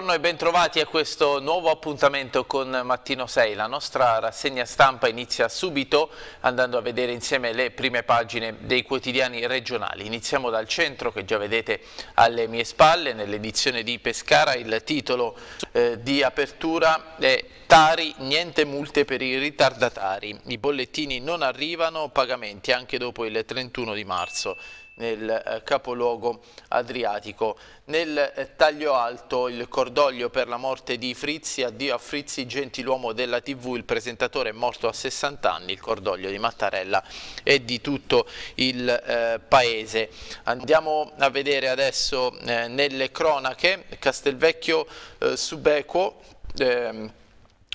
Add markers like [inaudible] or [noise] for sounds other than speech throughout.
buongiorno e bentrovati a questo nuovo appuntamento con Mattino 6. La nostra rassegna stampa inizia subito andando a vedere insieme le prime pagine dei quotidiani regionali. Iniziamo dal centro che già vedete alle mie spalle, nell'edizione di Pescara il titolo eh, di apertura è Tari, niente multe per i ritardatari. I bollettini non arrivano, pagamenti anche dopo il 31 di marzo nel eh, capoluogo adriatico. Nel eh, taglio alto il cordoglio per la morte di Frizzi, addio a Frizzi gentiluomo della TV, il presentatore è morto a 60 anni, il cordoglio di Mattarella e di tutto il eh, paese. Andiamo a vedere adesso eh, nelle cronache Castelvecchio eh, Subequo. Ehm,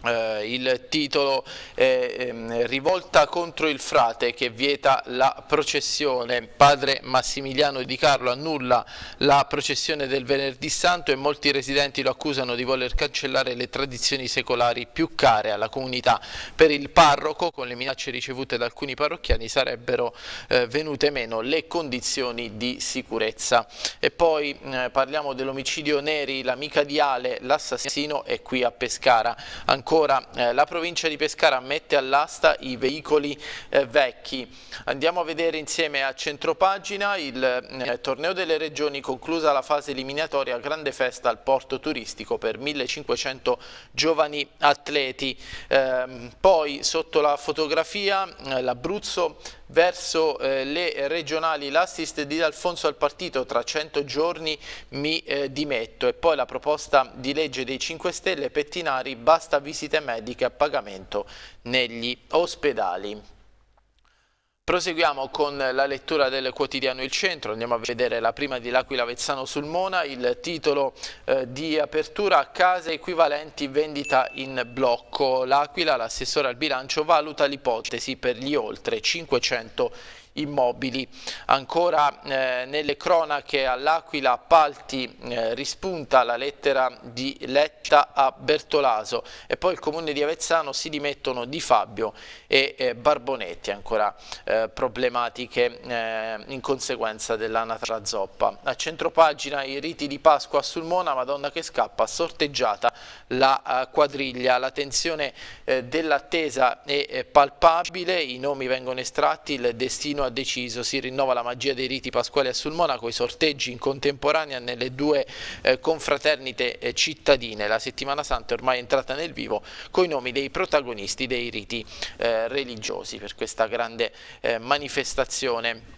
eh, il titolo è eh, Rivolta contro il frate che vieta la processione. Padre Massimiliano Di Carlo annulla la processione del venerdì santo e molti residenti lo accusano di voler cancellare le tradizioni secolari più care alla comunità. Per il parroco, con le minacce ricevute da alcuni parrocchiani, sarebbero eh, venute meno le condizioni di sicurezza. E poi eh, parliamo dell'omicidio Neri, l'amica di Ale, l'assassino è qui a Pescara. Anche Ancora eh, la provincia di Pescara mette all'asta i veicoli eh, vecchi. Andiamo a vedere insieme a centropagina il eh, torneo delle regioni conclusa la fase eliminatoria, grande festa al porto turistico per 1500 giovani atleti. Ehm, poi sotto la fotografia eh, l'Abruzzo verso eh, le regionali l'assist di D'Alfonso al partito tra 100 giorni mi eh, dimetto e poi la proposta di legge dei 5 Stelle Pettinari basta visite mediche a pagamento negli ospedali. Proseguiamo con la lettura del quotidiano Il Centro, andiamo a vedere la prima di L'Aquila Vezzano sul Mona, il titolo eh, di apertura case equivalenti vendita in blocco. L'Aquila, l'assessore al bilancio, valuta l'ipotesi per gli oltre 500 immobili. Ancora eh, nelle cronache all'Aquila Palti eh, rispunta la lettera di Letta a Bertolaso e poi il comune di Avezzano si dimettono Di Fabio e eh, Barbonetti, ancora eh, problematiche eh, in conseguenza dell'anatra zoppa. A centropagina i riti di Pasqua a Sulmona, Madonna che scappa, sorteggiata la eh, quadriglia, la tensione dell'attesa è palpabile, i nomi vengono estratti, il destino ha deciso si rinnova la magia dei riti pasquali a Sul Monaco, i sorteggi in contemporanea nelle due eh, confraternite eh, cittadine. La settimana santa è ormai entrata nel vivo con i nomi dei protagonisti dei riti eh, religiosi per questa grande eh, manifestazione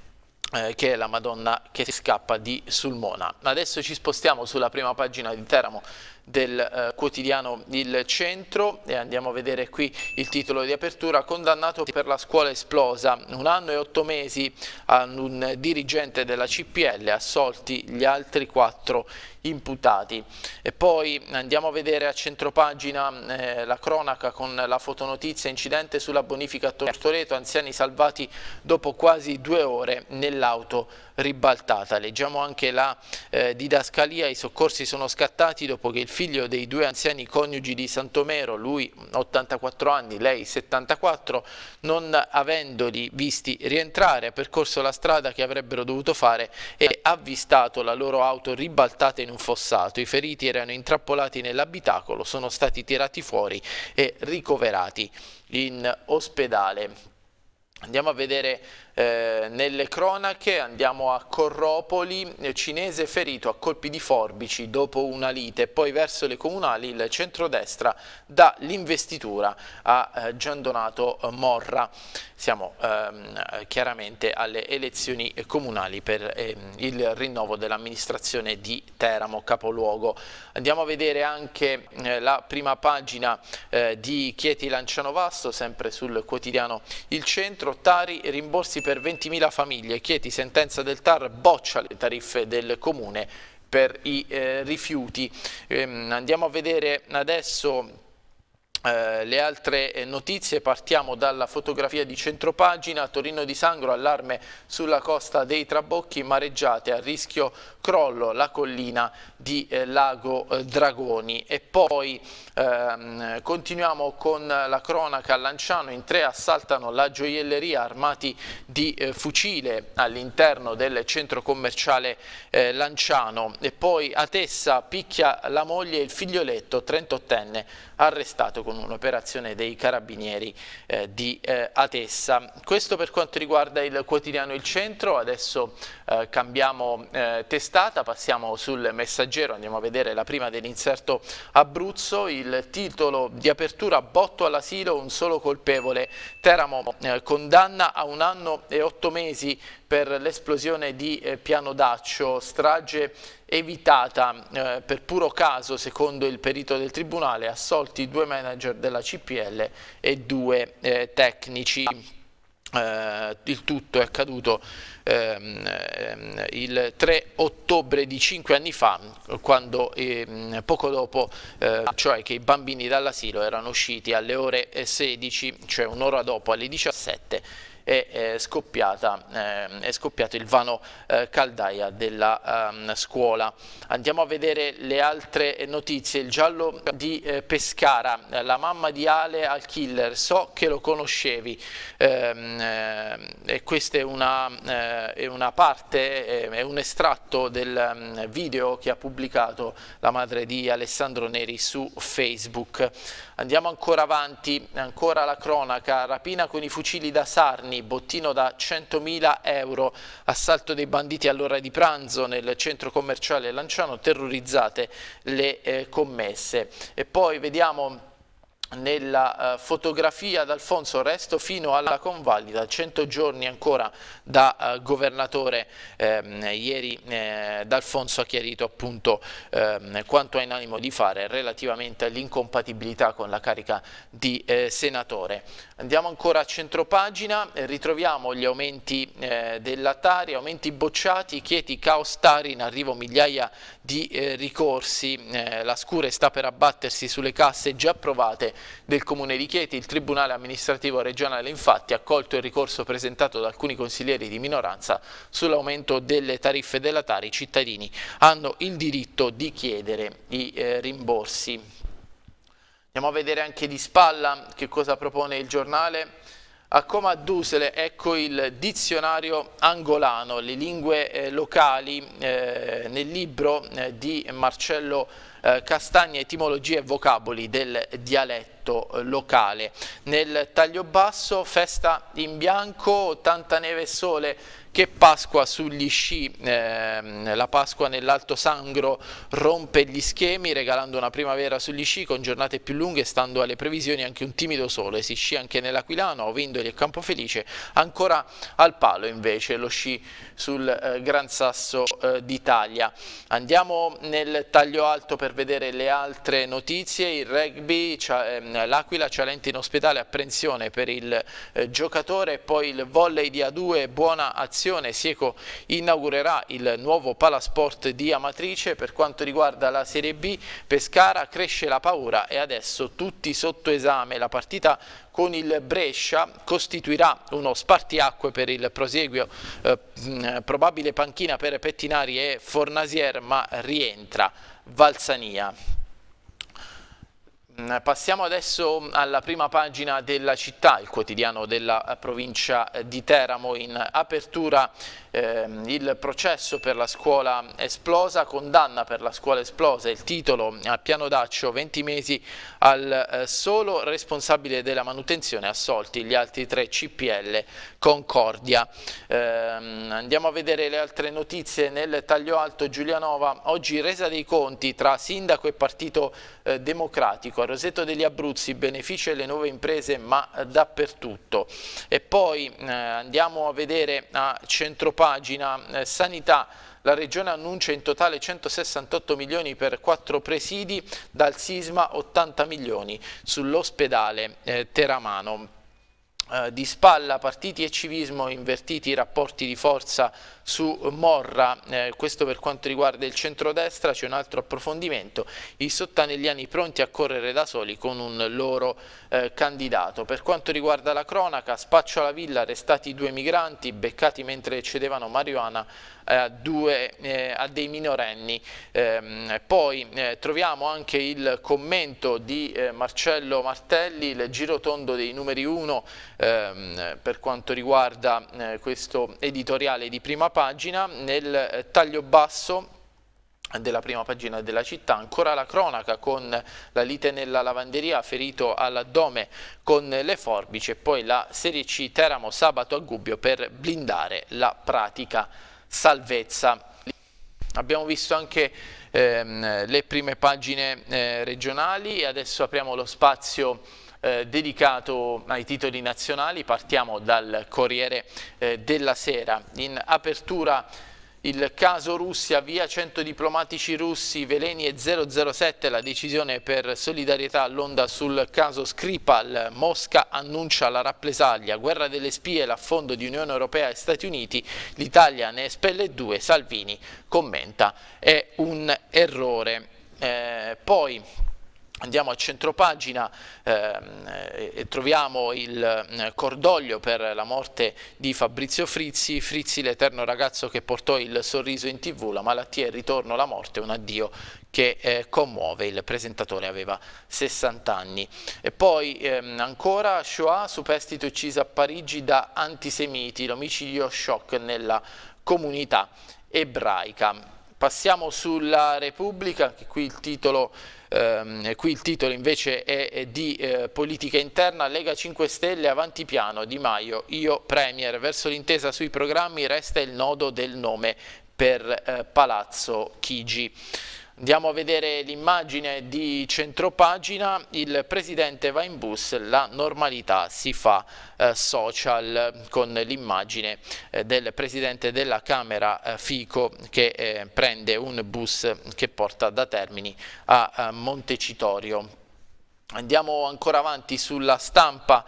eh, che è la Madonna che scappa di Sulmona. Adesso ci spostiamo sulla prima pagina di Teramo del eh, quotidiano Il Centro e andiamo a vedere qui il titolo di apertura condannato per la scuola esplosa un anno e otto mesi a un dirigente della CPL assolti gli altri quattro imputati e poi andiamo a vedere a centropagina eh, la cronaca con la fotonotizia incidente sulla bonifica a Tortoreto anziani salvati dopo quasi due ore nell'auto ribaltata. Leggiamo anche la eh, didascalia, i soccorsi sono scattati dopo che il figlio dei due anziani coniugi di Santomero, lui 84 anni, lei 74, non avendoli visti rientrare, ha percorso la strada che avrebbero dovuto fare e ha avvistato la loro auto ribaltata in un fossato. I feriti erano intrappolati nell'abitacolo, sono stati tirati fuori e ricoverati in ospedale. Andiamo a vedere eh, nelle cronache andiamo a Corropoli, eh, cinese ferito a colpi di forbici dopo una lite, poi verso le comunali il centrodestra dà l'investitura a eh, Gian Donato Morra. Siamo ehm, chiaramente alle elezioni comunali per ehm, il rinnovo dell'amministrazione di Teramo, capoluogo. Andiamo a vedere anche eh, la prima pagina eh, di Chieti Lanciano Vasto, sempre sul quotidiano Il Centro, Tari rimborsi per 20.000 famiglie. Chieti sentenza del TAR boccia le tariffe del comune per i eh, rifiuti. Ehm, andiamo a vedere adesso eh, le altre eh, notizie, partiamo dalla fotografia di centropagina, Torino di Sangro, allarme sulla costa dei Trabocchi, mareggiate a rischio crollo la collina di eh, Lago eh, Dragoni e poi ehm, continuiamo con la cronaca a Lanciano in tre assaltano la gioielleria armati di eh, fucile all'interno del centro commerciale eh, Lanciano e poi a Tessa picchia la moglie e il figlioletto 38enne arrestato con un'operazione dei carabinieri eh, di eh, Atessa. Questo per quanto riguarda il quotidiano Il Centro, adesso cambiamo testa testata, passiamo sul messaggero, andiamo a vedere la prima dell'inserto Abruzzo, il titolo di apertura botto all'asilo, un solo colpevole, Teramo eh, condanna a un anno e otto mesi per l'esplosione di eh, Piano Daccio, strage evitata eh, per puro caso secondo il perito del tribunale, assolti due manager della CPL e due eh, tecnici. Eh, il tutto è accaduto ehm, ehm il 3 ottobre di 5 anni fa, quando ehm, poco dopo, eh, cioè che i bambini dall'asilo erano usciti alle ore 16, cioè un'ora dopo alle 17 è, è, scoppiata, ehm, è scoppiato il vano eh, caldaia della ehm, scuola. Andiamo a vedere le altre notizie, il giallo di eh, Pescara, la mamma di Ale al killer, so che lo conoscevi, ehm, eh, e questa è una, è una parte, è un estratto del video che ha pubblicato la madre di Alessandro Neri su Facebook. Andiamo ancora avanti, ancora la cronaca, rapina con i fucili da Sarni, bottino da 100.000 euro, assalto dei banditi all'ora di pranzo nel centro commerciale Lanciano, terrorizzate le eh, commesse. E poi vediamo nella eh, fotografia d'Alfonso Resto fino alla convalida, 100 giorni ancora da eh, governatore, ehm, ieri eh, D'Alfonso ha chiarito appunto ehm, quanto ha in animo di fare relativamente all'incompatibilità con la carica di eh, senatore. Andiamo ancora a centropagina, eh, ritroviamo gli aumenti eh, della Tari, aumenti bocciati, Chieti, caos Tari, in arrivo migliaia di ricorsi, la scure sta per abbattersi sulle casse già approvate del Comune di Chieti, il Tribunale amministrativo regionale infatti ha accolto il ricorso presentato da alcuni consiglieri di minoranza sull'aumento delle tariffe della Tari, i cittadini hanno il diritto di chiedere i eh, rimborsi. Andiamo a vedere anche di spalla che cosa propone il giornale. A Coma Dusele ecco il dizionario angolano, le lingue eh, locali eh, nel libro eh, di Marcello eh, castagne, etimologie e vocaboli del dialetto eh, locale. Nel taglio basso, festa in bianco, tanta neve e sole che Pasqua sugli sci, eh, la Pasqua nell'Alto Sangro rompe gli schemi regalando una primavera sugli sci con giornate più lunghe stando alle previsioni anche un timido sole, si sci anche nell'Aquilano, Ovindoli e Campofelice, ancora al palo invece lo sci sul eh, Gran Sasso eh, d'Italia. Andiamo nel taglio alto per vedere le altre notizie, il rugby, ehm, l'Aquila, Cialenti in ospedale, apprensione per il eh, giocatore, poi il volley di A2, buona azione programmazione Sieco inaugurerà il nuovo palasport di Amatrice, per quanto riguarda la Serie B Pescara cresce la paura e adesso tutti sotto esame, la partita con il Brescia costituirà uno spartiacque per il proseguio, eh, probabile panchina per Pettinari e Fornasier ma rientra Valsania. Mm, passiamo adesso alla prima pagina della città, il quotidiano della eh, provincia eh, di Teramo. In apertura eh, il processo per la scuola esplosa, condanna per la scuola esplosa, il titolo a piano d'accio 20 mesi al eh, solo responsabile della manutenzione assolti gli altri tre CPL Concordia. Eh, andiamo a vedere le altre notizie nel taglio alto Giulianova, oggi resa dei conti tra sindaco e partito eh, democratico Roseto degli Abruzzi, beneficio alle nuove imprese ma dappertutto. E poi eh, andiamo a vedere a centropagina eh, Sanità, la regione annuncia in totale 168 milioni per quattro presidi, dal sisma 80 milioni sull'ospedale eh, Teramano. Eh, di spalla partiti e civismo invertiti i rapporti di forza su Morra, eh, questo per quanto riguarda il centrodestra, c'è un altro approfondimento, i sottanelliani pronti a correre da soli con un loro eh, candidato. Per quanto riguarda la cronaca, spaccio alla villa, arrestati due migranti, beccati mentre cedevano marijuana eh, a, due, eh, a dei minorenni. Eh, poi eh, troviamo anche il commento di eh, Marcello Martelli, il girotondo dei numeri 1 ehm, per quanto riguarda eh, questo editoriale di prima parte pagina, nel eh, taglio basso della prima pagina della città, ancora la cronaca con la lite nella lavanderia ferito all'addome con le forbici e poi la Serie C Teramo sabato a Gubbio per blindare la pratica salvezza. Abbiamo visto anche ehm, le prime pagine eh, regionali e adesso apriamo lo spazio eh, dedicato ai titoli nazionali, partiamo dal Corriere eh, della Sera. In apertura il caso Russia, via 100 diplomatici russi, veleni e 007, la decisione per solidarietà all'onda sul caso Skripal, Mosca annuncia la rappresaglia, guerra delle spie, l'affondo di Unione Europea e Stati Uniti, l'Italia ne espelle due, Salvini commenta è un errore. Eh, poi Andiamo a centropagina eh, e troviamo il mm, cordoglio per la morte di Fabrizio Frizzi, Frizzi l'eterno ragazzo che portò il sorriso in tv, la malattia e il ritorno alla morte, un addio che eh, commuove, il presentatore aveva 60 anni. E poi ehm, ancora Shoah, superstite uccisa a Parigi da antisemiti, l'omicidio shock nella comunità ebraica. Passiamo sulla Repubblica, che qui il titolo, ehm, qui il titolo invece è, è di eh, politica interna, Lega 5 Stelle, avanti piano, Di Maio, io Premier, verso l'intesa sui programmi resta il nodo del nome per eh, Palazzo Chigi. Andiamo a vedere l'immagine di centropagina, il presidente va in bus, la normalità si fa eh, social con l'immagine eh, del presidente della Camera eh, Fico che eh, prende un bus che porta da Termini a, a eh, Montecitorio. Andiamo ancora avanti sulla stampa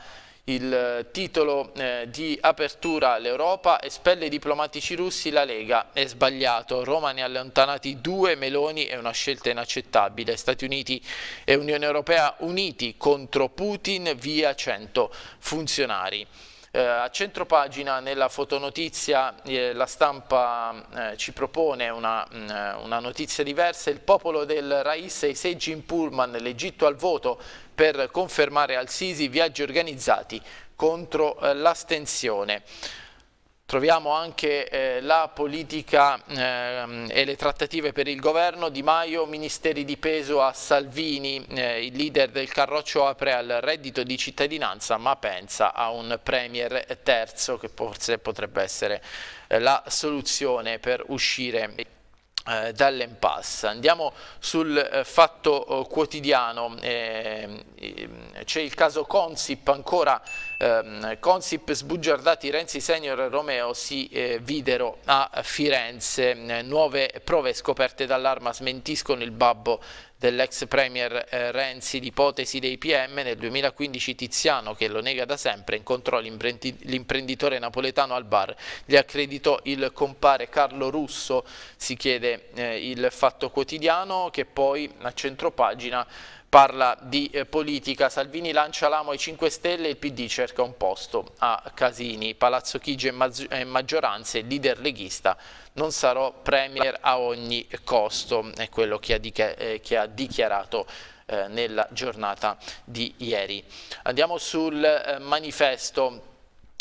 il eh, titolo eh, di apertura l'Europa espelle i diplomatici russi la Lega, è sbagliato, Roma ne ha allontanati due, Meloni è una scelta inaccettabile, Stati Uniti e Unione Europea uniti contro Putin via 100 funzionari. Eh, a pagina nella fotonotizia eh, la stampa eh, ci propone una, mh, mm, una, notizia diversa, il popolo del Rais e i seggi in Pullman, l'Egitto al voto, per confermare al Sisi viaggi organizzati contro eh, l'astensione. Troviamo anche eh, la politica eh, e le trattative per il governo, Di Maio, Ministeri di peso a Salvini, eh, il leader del Carroccio apre al reddito di cittadinanza ma pensa a un premier terzo che forse potrebbe essere eh, la soluzione per uscire eh, dall'impasse. Andiamo sul eh, fatto eh, quotidiano, ehm, ehm, c'è il caso Consip ancora, ehm, Consip sbugiardati Renzi Senior e Romeo si eh, videro a Firenze, nuove prove scoperte dall'arma smentiscono il babbo dell'ex premier eh, Renzi l'ipotesi dei PM, nel 2015 Tiziano, che lo nega da sempre, incontrò l'imprenditore napoletano al bar, gli accreditò il compare Carlo Russo, si chiede eh, il Fatto Quotidiano, che poi a centropagina parla di eh, politica, Salvini lancia l'amo ai 5 Stelle e il PD cerca un posto a Casini, Palazzo Chigi e, ma e maggioranze, leader leghista, non sarò premier a ogni costo, è quello che ha, di eh, che ha dichiarato eh, nella giornata di ieri. Andiamo sul eh, manifesto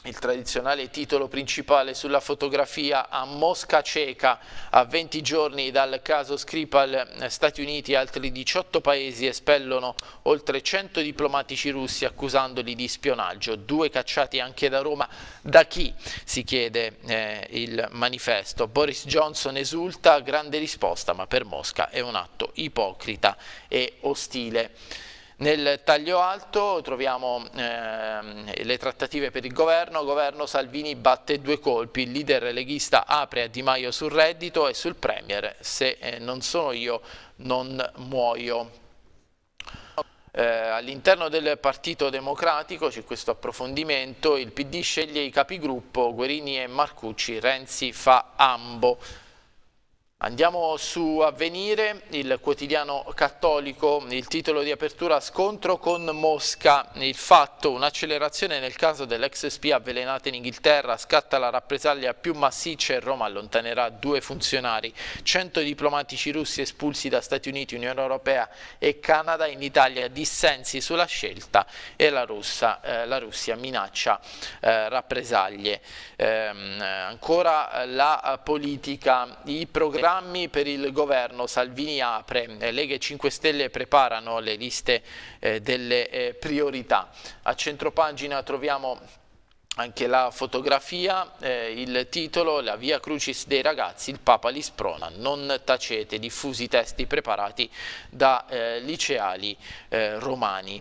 il tradizionale titolo principale sulla fotografia a Mosca cieca, a 20 giorni dal caso Skripal, eh, Stati Uniti e altri 18 paesi espellono oltre 100 diplomatici russi accusandoli di spionaggio, due cacciati anche da Roma, da chi si chiede eh, il manifesto. Boris Johnson esulta, grande risposta, ma per Mosca è un atto ipocrita e ostile. Nel taglio alto troviamo eh, le trattative per il governo, governo Salvini batte due colpi, il leader leghista apre a Di Maio sul reddito e sul Premier, se eh, non sono io non muoio. Eh, All'interno del Partito Democratico c'è questo approfondimento, il PD sceglie i capigruppo Guerini e Marcucci, Renzi fa ambo. Andiamo su Avvenire, il quotidiano cattolico, il titolo di apertura scontro con Mosca, il fatto, un'accelerazione nel caso dell'ex spia avvelenata in Inghilterra, scatta la rappresaglia più massiccia e Roma allontanerà due funzionari, 100 diplomatici russi espulsi da Stati Uniti, Unione Europea e Canada, in Italia dissensi sulla scelta e la, Russa, eh, la Russia minaccia eh, rappresaglie. Ehm, eh, ancora la politica, i programmi programmi per il governo, Salvini apre, eh, Lega e 5 Stelle preparano le liste eh, delle eh, priorità. A centropagina troviamo anche la fotografia, eh, il titolo, la via crucis dei ragazzi, il Papa li sprona, non tacete, diffusi testi preparati da eh, liceali eh, romani.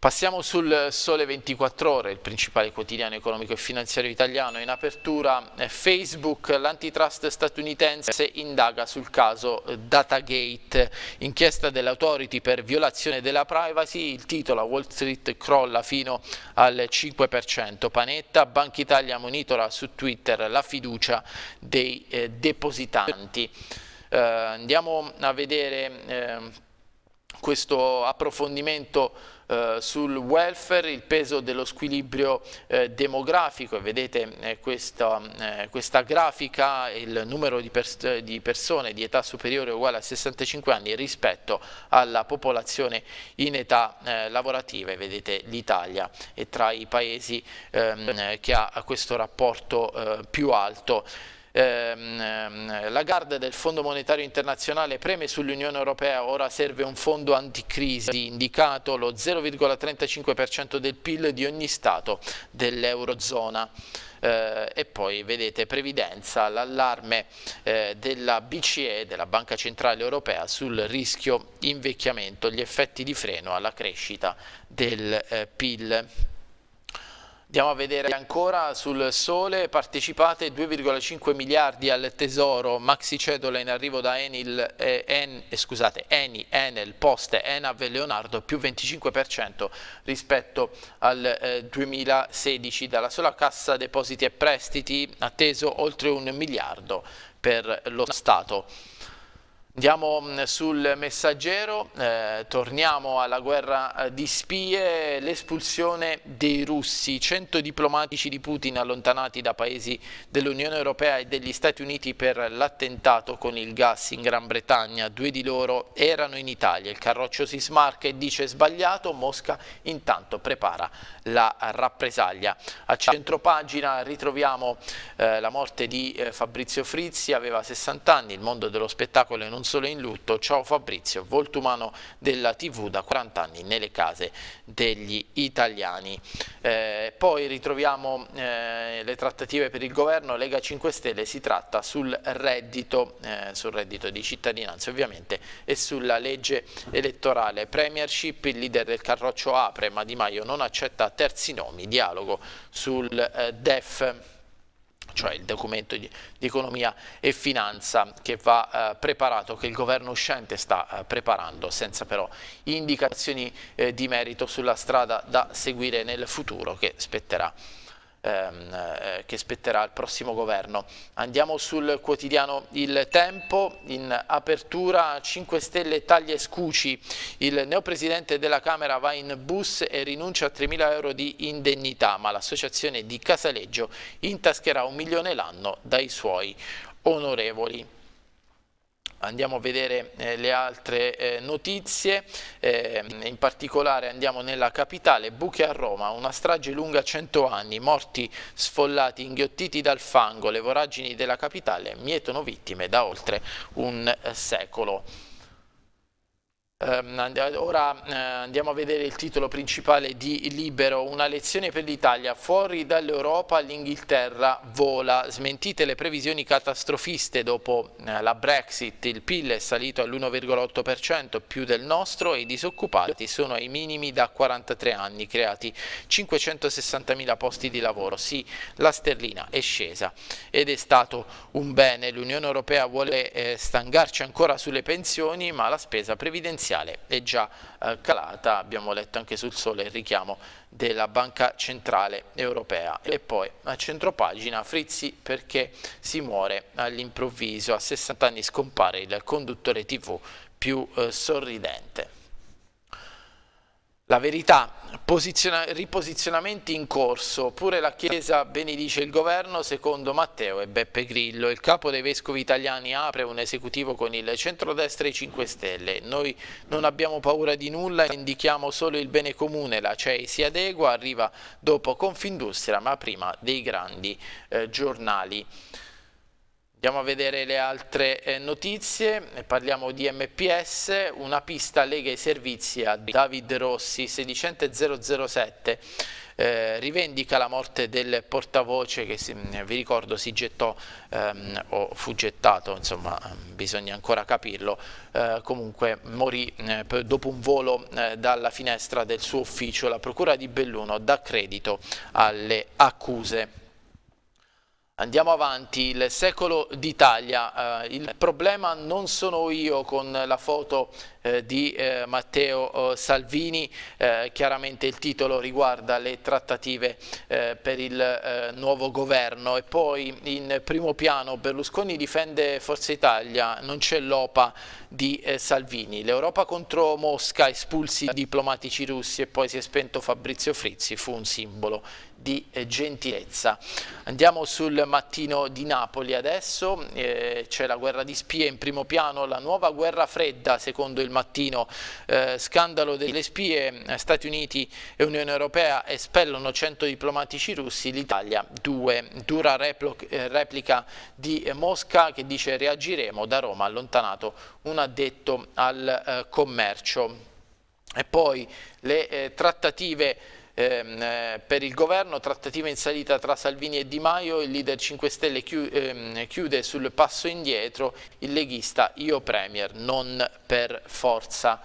Passiamo sul Sole 24 Ore, il principale quotidiano economico e finanziario italiano. In apertura eh, Facebook, l'antitrust statunitense indaga sul caso eh, Datagate, inchiesta dell'autority per violazione della privacy, il titolo Wall Street crolla fino al 5%. Panetta, Banca Italia monitora su Twitter la fiducia dei eh, depositanti. Eh, andiamo a vedere eh, questo approfondimento eh, sul welfare il peso dello squilibrio eh, demografico, vedete eh, questa, eh, questa, grafica, il numero di, pers di, persone di età superiore uguale a 65 anni rispetto alla popolazione in età eh, lavorativa, e vedete l'Italia è tra i paesi ehm, che ha questo rapporto più alto. Ehm, ehm, la Lagarde del Fondo Monetario Internazionale preme sull'Unione Europea, ora serve un fondo anticrisi indicato lo 0,35% del PIL di ogni Stato dell'Eurozona. Eh, e poi vedete previdenza, l'allarme eh, della BCE, della Banca Centrale Europea, sul rischio invecchiamento, gli effetti di freno alla crescita del eh, PIL. Andiamo a vedere ancora sul sole, partecipate 2,5 miliardi al tesoro, maxi cedola in arrivo da Enil, eh, en, eh, scusate, Eni, Enel, Poste, Enav e Leonardo, più 25% rispetto al eh, 2016. Dalla sola cassa depositi e prestiti atteso oltre un miliardo per lo Stato. Andiamo mm, sul messaggero, eh, torniamo alla guerra eh, di spie, l'espulsione dei russi, 100 diplomatici di Putin allontanati da paesi dell'Unione Europea e degli Stati Uniti per l'attentato con il gas in Gran Bretagna, due di loro erano in Italia, il carroccio si smarca e dice sbagliato, Mosca intanto prepara la rappresaglia. A centro pagina ritroviamo eh, la morte di eh, Fabrizio Frizzi, aveva 60 anni, il mondo dello spettacolo è non Console in lutto, ciao Fabrizio, volto umano della TV da 40 anni nelle case degli italiani. Eh, poi ritroviamo eh, le trattative per il governo, Lega 5 Stelle si tratta sul reddito, eh, sul reddito di cittadinanza ovviamente e sulla legge elettorale. Premiership, il leader del carroccio apre, ma Di Maio non accetta terzi nomi, dialogo sul eh, DEF cioè il documento di, di economia e finanza che va eh, preparato, che il governo uscente sta eh, preparando, senza però indicazioni eh, di merito sulla strada da seguire nel futuro che spetterà ehm, eh, che spetterà al prossimo governo. Andiamo sul quotidiano Il Tempo, in apertura 5 Stelle taglia e scuci, il neopresidente della Camera va in bus e rinuncia a 3.000 euro di indennità, ma l'associazione di Casaleggio intascherà un milione l'anno dai suoi onorevoli. Andiamo a vedere eh, le altre eh, notizie, eh, in particolare andiamo nella capitale, buche a Roma, una strage lunga 100 anni, morti sfollati, inghiottiti dal fango, le voragini della capitale mietono vittime da oltre un eh, secolo. Ehm, eh, ora eh, andiamo a vedere il titolo principale di Libero, una lezione per l'Italia, fuori dall'Europa l'Inghilterra vola, smentite le previsioni catastrofiste dopo eh, la Brexit, il PIL è salito all'1,8% più del nostro e i disoccupati sono ai minimi da 43 anni, creati 560.000 posti di lavoro, sì la sterlina è scesa ed è stato un bene, l'Unione Europea vuole stangarci ancora sulle pensioni ma la spesa previdenziale iniziale è già eh, calata, abbiamo letto anche sul sole il richiamo della Banca Centrale Europea e poi a centropagina Frizzi perché si muore all'improvviso, a 60 anni scompare il conduttore tv più eh, sorridente la verità, riposizionamenti in corso, oppure la Chiesa benedice il governo secondo Matteo e Beppe Grillo, il capo dei vescovi italiani apre un esecutivo con il centrodestra e i 5 Stelle, noi non abbiamo paura di nulla, indichiamo solo il bene comune, la CEI si adegua, arriva dopo Confindustria ma prima dei grandi eh, giornali. Andiamo a vedere le altre eh, notizie, parliamo di MPS, una pista lega i servizi a David Rossi, sedicente 007, eh, rivendica la morte del portavoce che si, mm, vi ricordo si gettò ehm, o fu gettato, insomma mm, bisogna ancora capirlo, eh, comunque morì eh, dopo un volo eh, dalla finestra del suo ufficio, la procura di Belluno dà credito alle accuse. Andiamo avanti, il secolo d'Italia, eh, il problema non sono io con la foto eh, di eh, Matteo eh, Salvini, eh, chiaramente il titolo riguarda le trattative eh, per il nuovo governo e poi in primo piano Berlusconi difende Forza Italia, non c'è l'OPA di Salvini, l'Europa contro Mosca, espulsi diplomatici russi e poi si è spento Fabrizio Frizzi, fu un simbolo di eh, gentilezza. Andiamo sul mattino di Napoli adesso, eh, c'è la guerra di spie in primo piano, la nuova guerra fredda secondo il mattino, eh, scandalo delle spie, eh, Stati Uniti e Unione Europea espellono 100 diplomatici russi, l'Italia 2, dura eh, replica di Mosca che dice reagiremo da Roma allontanato un addetto al eh, commercio. E poi le trattative Ehm, eh, per il governo, trattativa in salita tra Salvini e Di Maio, il leader 5 Stelle ehm, chiude sul passo indietro, il leghista io premier, non per forza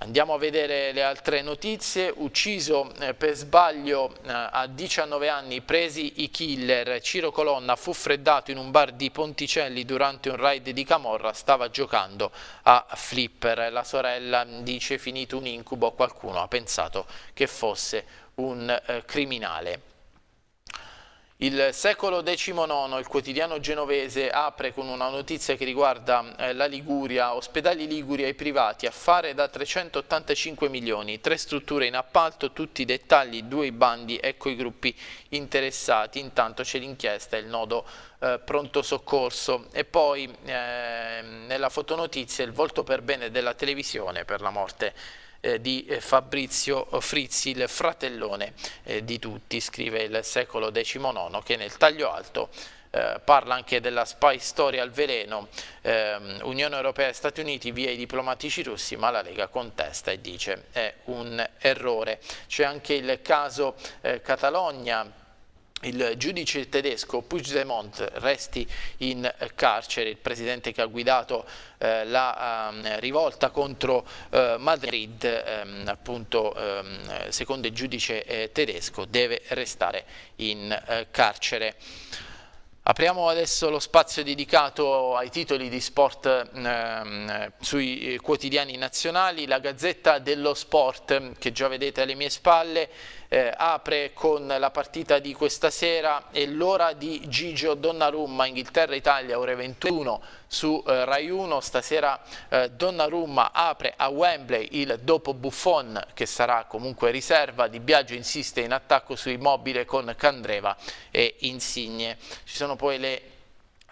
Andiamo a vedere le altre notizie, ucciso eh, per sbaglio eh, a 19 anni, presi i killer, Ciro Colonna fu freddato in un bar di Ponticelli durante un raid di Camorra, stava giocando a flipper, la sorella dice finito un incubo, qualcuno ha pensato che fosse un eh, criminale. Il secolo XIX, il quotidiano genovese, apre con una notizia che riguarda eh, la Liguria, ospedali Liguri ai privati, affare da 385 milioni, tre strutture in appalto, tutti i dettagli, due bandi, ecco i gruppi interessati, intanto c'è l'inchiesta, il nodo eh, pronto soccorso e poi eh, nella fotonotizia il volto per bene della televisione per la morte eh, di eh, Fabrizio Frizzi, il fratellone eh, di tutti, scrive il secolo XIX che nel taglio alto eh, parla anche della spy story al veleno, ehm, Unione Europea e Stati Uniti via i diplomatici russi, ma la Lega contesta e dice è un errore. C'è anche il caso eh, Catalogna il giudice tedesco Puigdemont resti in carcere, il presidente che ha guidato eh, la eh, rivolta contro eh, Madrid, ehm, appunto ehm, secondo il giudice eh, tedesco, deve restare in eh, carcere. Apriamo adesso lo spazio dedicato ai titoli di sport ehm, sui eh, quotidiani nazionali, la Gazzetta dello Sport che già vedete alle mie spalle eh, apre con la partita di questa sera e l'ora di Gigio Donnarumma, Inghilterra-Italia, ore 21 su eh, Rai 1. Stasera eh, Donnarumma apre a Wembley il dopo Buffon, che sarà comunque riserva. Di Biagio insiste in attacco su Immobile con Candreva e Insigne. Ci sono poi le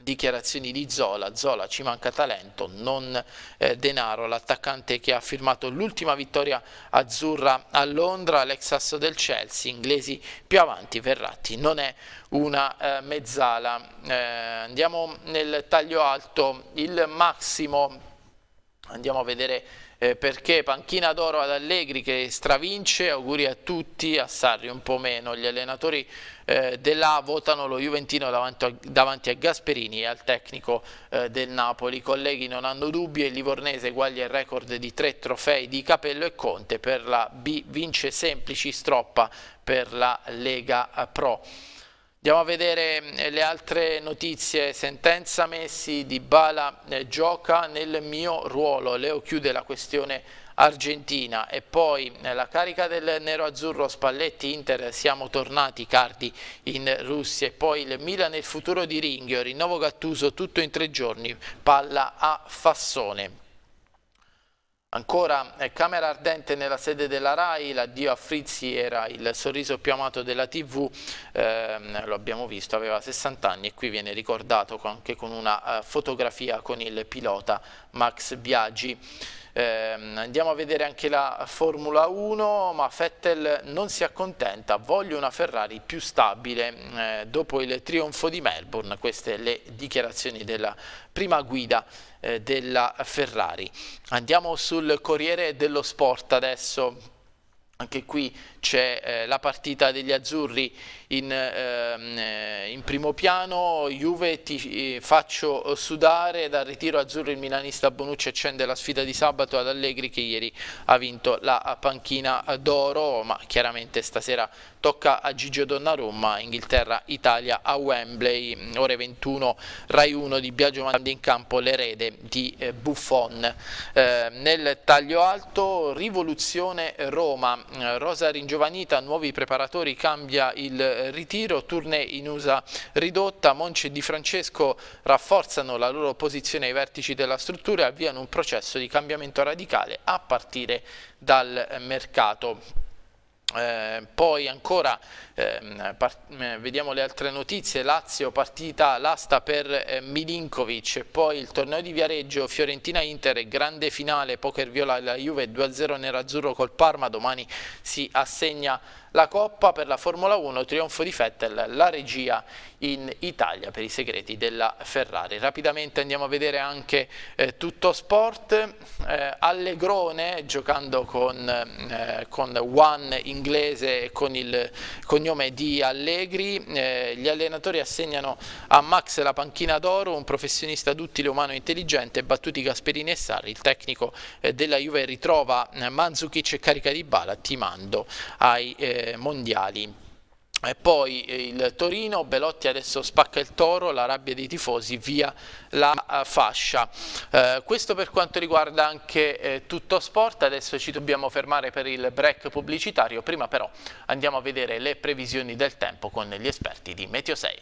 dichiarazioni di Zola, Zola ci manca talento, non eh, denaro, l'attaccante che ha firmato l'ultima vittoria azzurra a Londra, l'ex asso del Chelsea, inglesi più avanti, Verratti, non è una eh, mezzala. Eh, andiamo nel taglio alto, il massimo Andiamo a vedere eh, perché panchina d'oro ad Allegri che stravince, auguri a tutti, a Sarri un po' meno, gli allenatori eh, dell'A votano lo Juventino davanti a, davanti a, Gasperini e al tecnico eh, del Napoli, i colleghi non hanno dubbi e Livornese guaglia il record di tre trofei di Capello e Conte, per la B vince semplici stroppa per la Lega Pro. Andiamo a vedere eh, le altre notizie, sentenza Messi di Bala eh, gioca nel mio ruolo, Leo chiude la questione Argentina e poi eh, la carica del nero azzurro Spalletti Inter siamo tornati Cardi in Russia e poi il Milan e il futuro di Ringhio rinnovo Gattuso tutto in tre giorni palla a Fassone Ancora eh, Camera Ardente nella sede della RAI, l'addio a Frizzi era il sorriso più amato della TV, eh, lo abbiamo visto, aveva 60 anni e qui viene ricordato anche con una eh, fotografia con il pilota Max Biagi. Ehm, andiamo a vedere anche la Formula 1, ma Vettel non si accontenta, voglio una Ferrari più stabile eh, dopo il trionfo di Melbourne, queste le dichiarazioni della prima guida eh, della Ferrari. Andiamo sul Corriere dello Sport adesso, anche qui c'è eh, la partita degli azzurri in, ehm, in primo piano, Juve ti eh, faccio sudare, dal ritiro azzurro il milanista Bonucci accende la sfida di sabato ad Allegri che ieri ha vinto la panchina d'oro, ma chiaramente stasera tocca a Gigio Donnarumma, Inghilterra-Italia a Wembley, mm, ore 21, Rai 1 di Biagio Mandi in campo, l'erede di eh, Buffon. Eh, nel taglio alto, rivoluzione Roma, mm, Rosa ringiovanita, nuovi preparatori, cambia il eh, ritiro, tournée in USA ridotta, Monce e Di Francesco rafforzano la loro posizione ai vertici della struttura e avviano un processo di cambiamento radicale a partire dal mercato. Eh, poi ancora eh, eh, vediamo le altre notizie, Lazio partita l'asta per eh, Milinkovic, poi il torneo di Viareggio, Fiorentina-Inter, grande finale, poker viola la Juve 2-0 nerazzurro col Parma, domani si assegna la Coppa per la Formula 1, trionfo di Vettel, la regia in Italia per i segreti della Ferrari. Rapidamente andiamo a vedere anche eh, tutto sport, eh, Allegrone giocando con, eh, con One inglese con il cognome di Allegri, eh, gli allenatori assegnano a Max la panchina d'oro, un professionista duttile, umano e intelligente, battuti Gasperini e Sarri, il tecnico eh, della Juve ritrova eh, Manzukic e carica di bala, timando ai eh, mondiali. E poi eh, il Torino, Belotti adesso spacca il toro, la rabbia dei tifosi via la eh, fascia. Eh, questo per quanto riguarda anche eh, tutto sport, adesso ci dobbiamo fermare per il break pubblicitario, prima però andiamo a vedere le previsioni del tempo con gli esperti di Meteo 6.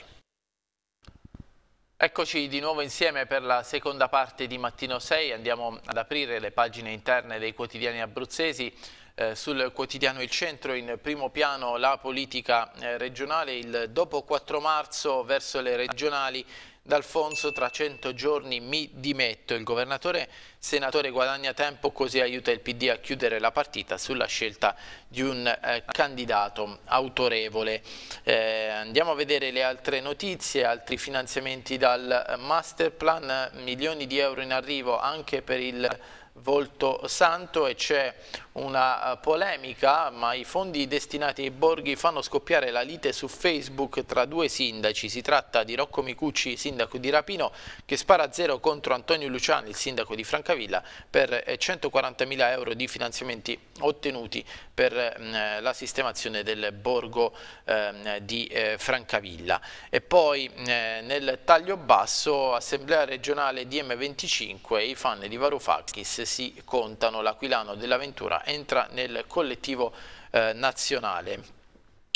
Eccoci di nuovo insieme per la seconda parte di Mattino 6, andiamo ad aprire le pagine interne dei quotidiani abruzzesi eh, sul quotidiano Il Centro in primo piano la politica eh, regionale, il dopo 4 marzo verso le regionali D'Alfonso tra 100 giorni mi dimetto. Il governatore senatore guadagna tempo così aiuta il PD a chiudere la partita sulla scelta di un eh, candidato autorevole. Eh, andiamo a vedere le altre notizie, altri finanziamenti dal eh, master plan, milioni di euro in arrivo anche per il volto santo e c'è una eh, polemica, ma i fondi destinati ai borghi fanno scoppiare la lite su Facebook tra due sindaci. Si tratta di Rocco Micucci, sindaco di Rapino, che spara a zero contro Antonio Luciani, il sindaco di Francavilla, per 140.000 eh, euro di finanziamenti ottenuti per mm, eh, la sistemazione del borgo ehm, di Francavilla. E poi mm, nel taglio basso, assemblea regionale DM25, i fan di Varoufakis si contano. L'Aquilano dell'Aventura entra nel collettivo eh, nazionale.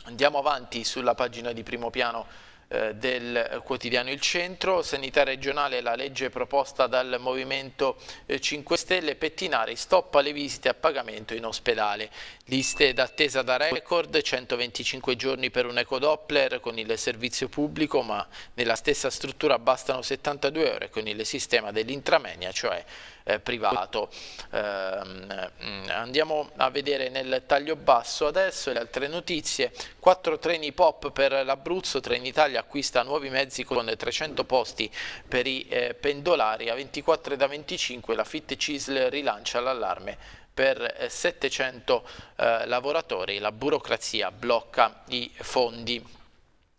Andiamo avanti sulla pagina di primo piano eh, del quotidiano Il Centro, sanità regionale, la legge proposta dal Movimento 5 eh, Stelle, pettinare, stoppa le visite a pagamento in ospedale, liste d'attesa da record, 125 giorni per un ecodoppler con il servizio pubblico, ma nella stessa struttura bastano 72 ore con il sistema dell'intramenia, cioè eh, privato. Ehm, mm, andiamo a vedere nel taglio basso adesso le altre notizie. Quattro treni pop per l'Abruzzo, Trenitalia acquista nuovi mezzi con 300 posti per i eh, pendolari, a 24 e da 25 la Fit Cisl rilancia l'allarme per 700 eh, eh, lavoratori la burocrazia blocca i fondi.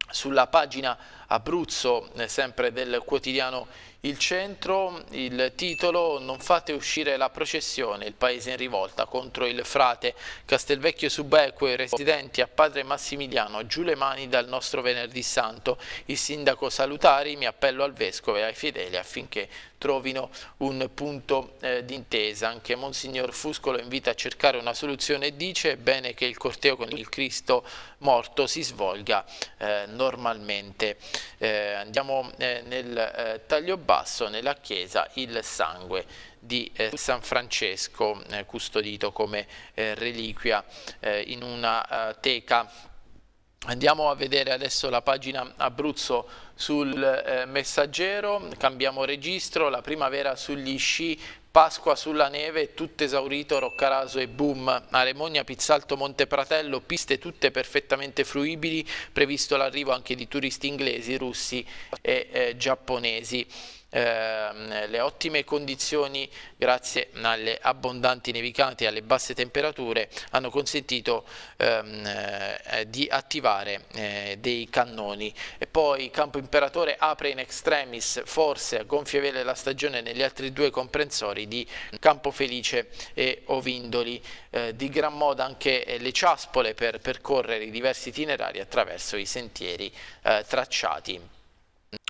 Sulla pagina Abruzzo, eh, sempre del quotidiano Il Centro, il titolo Non fate uscire la processione, il paese in rivolta contro il frate Castelvecchio Subeque, residenti a Padre Massimiliano, giù le mani dal nostro venerdì santo. Il sindaco Salutari, mi appello al vescovo e ai fedeli affinché trovino un punto eh, d'intesa. Anche Monsignor Fuscolo invita a cercare una soluzione e dice è bene che il corteo con il Cristo morto si svolga eh, normalmente eh, andiamo eh, nel eh, taglio basso nella chiesa il sangue di eh, San Francesco eh, custodito come reliquia in una teca Andiamo a vedere adesso la pagina Abruzzo sul eh, messaggero, cambiamo registro, la primavera sugli sci Pasqua sulla neve, tutto esaurito, Roccaraso e Boom, Aremogna, Pizzalto, Montepratello, piste tutte perfettamente fruibili, previsto l'arrivo anche di turisti inglesi, russi e eh, giapponesi. Ehm, le ottime condizioni grazie alle abbondanti nevicate e alle basse temperature hanno consentito ehm, eh, di attivare eh, dei cannoni. E poi Campo Imperatore apre in extremis forse a gonfie vele la stagione negli altri due comprensori di Campo Felice e Ovindoli. Eh, di gran moda anche eh, le ciaspole per percorrere i diversi itinerari attraverso i sentieri eh, tracciati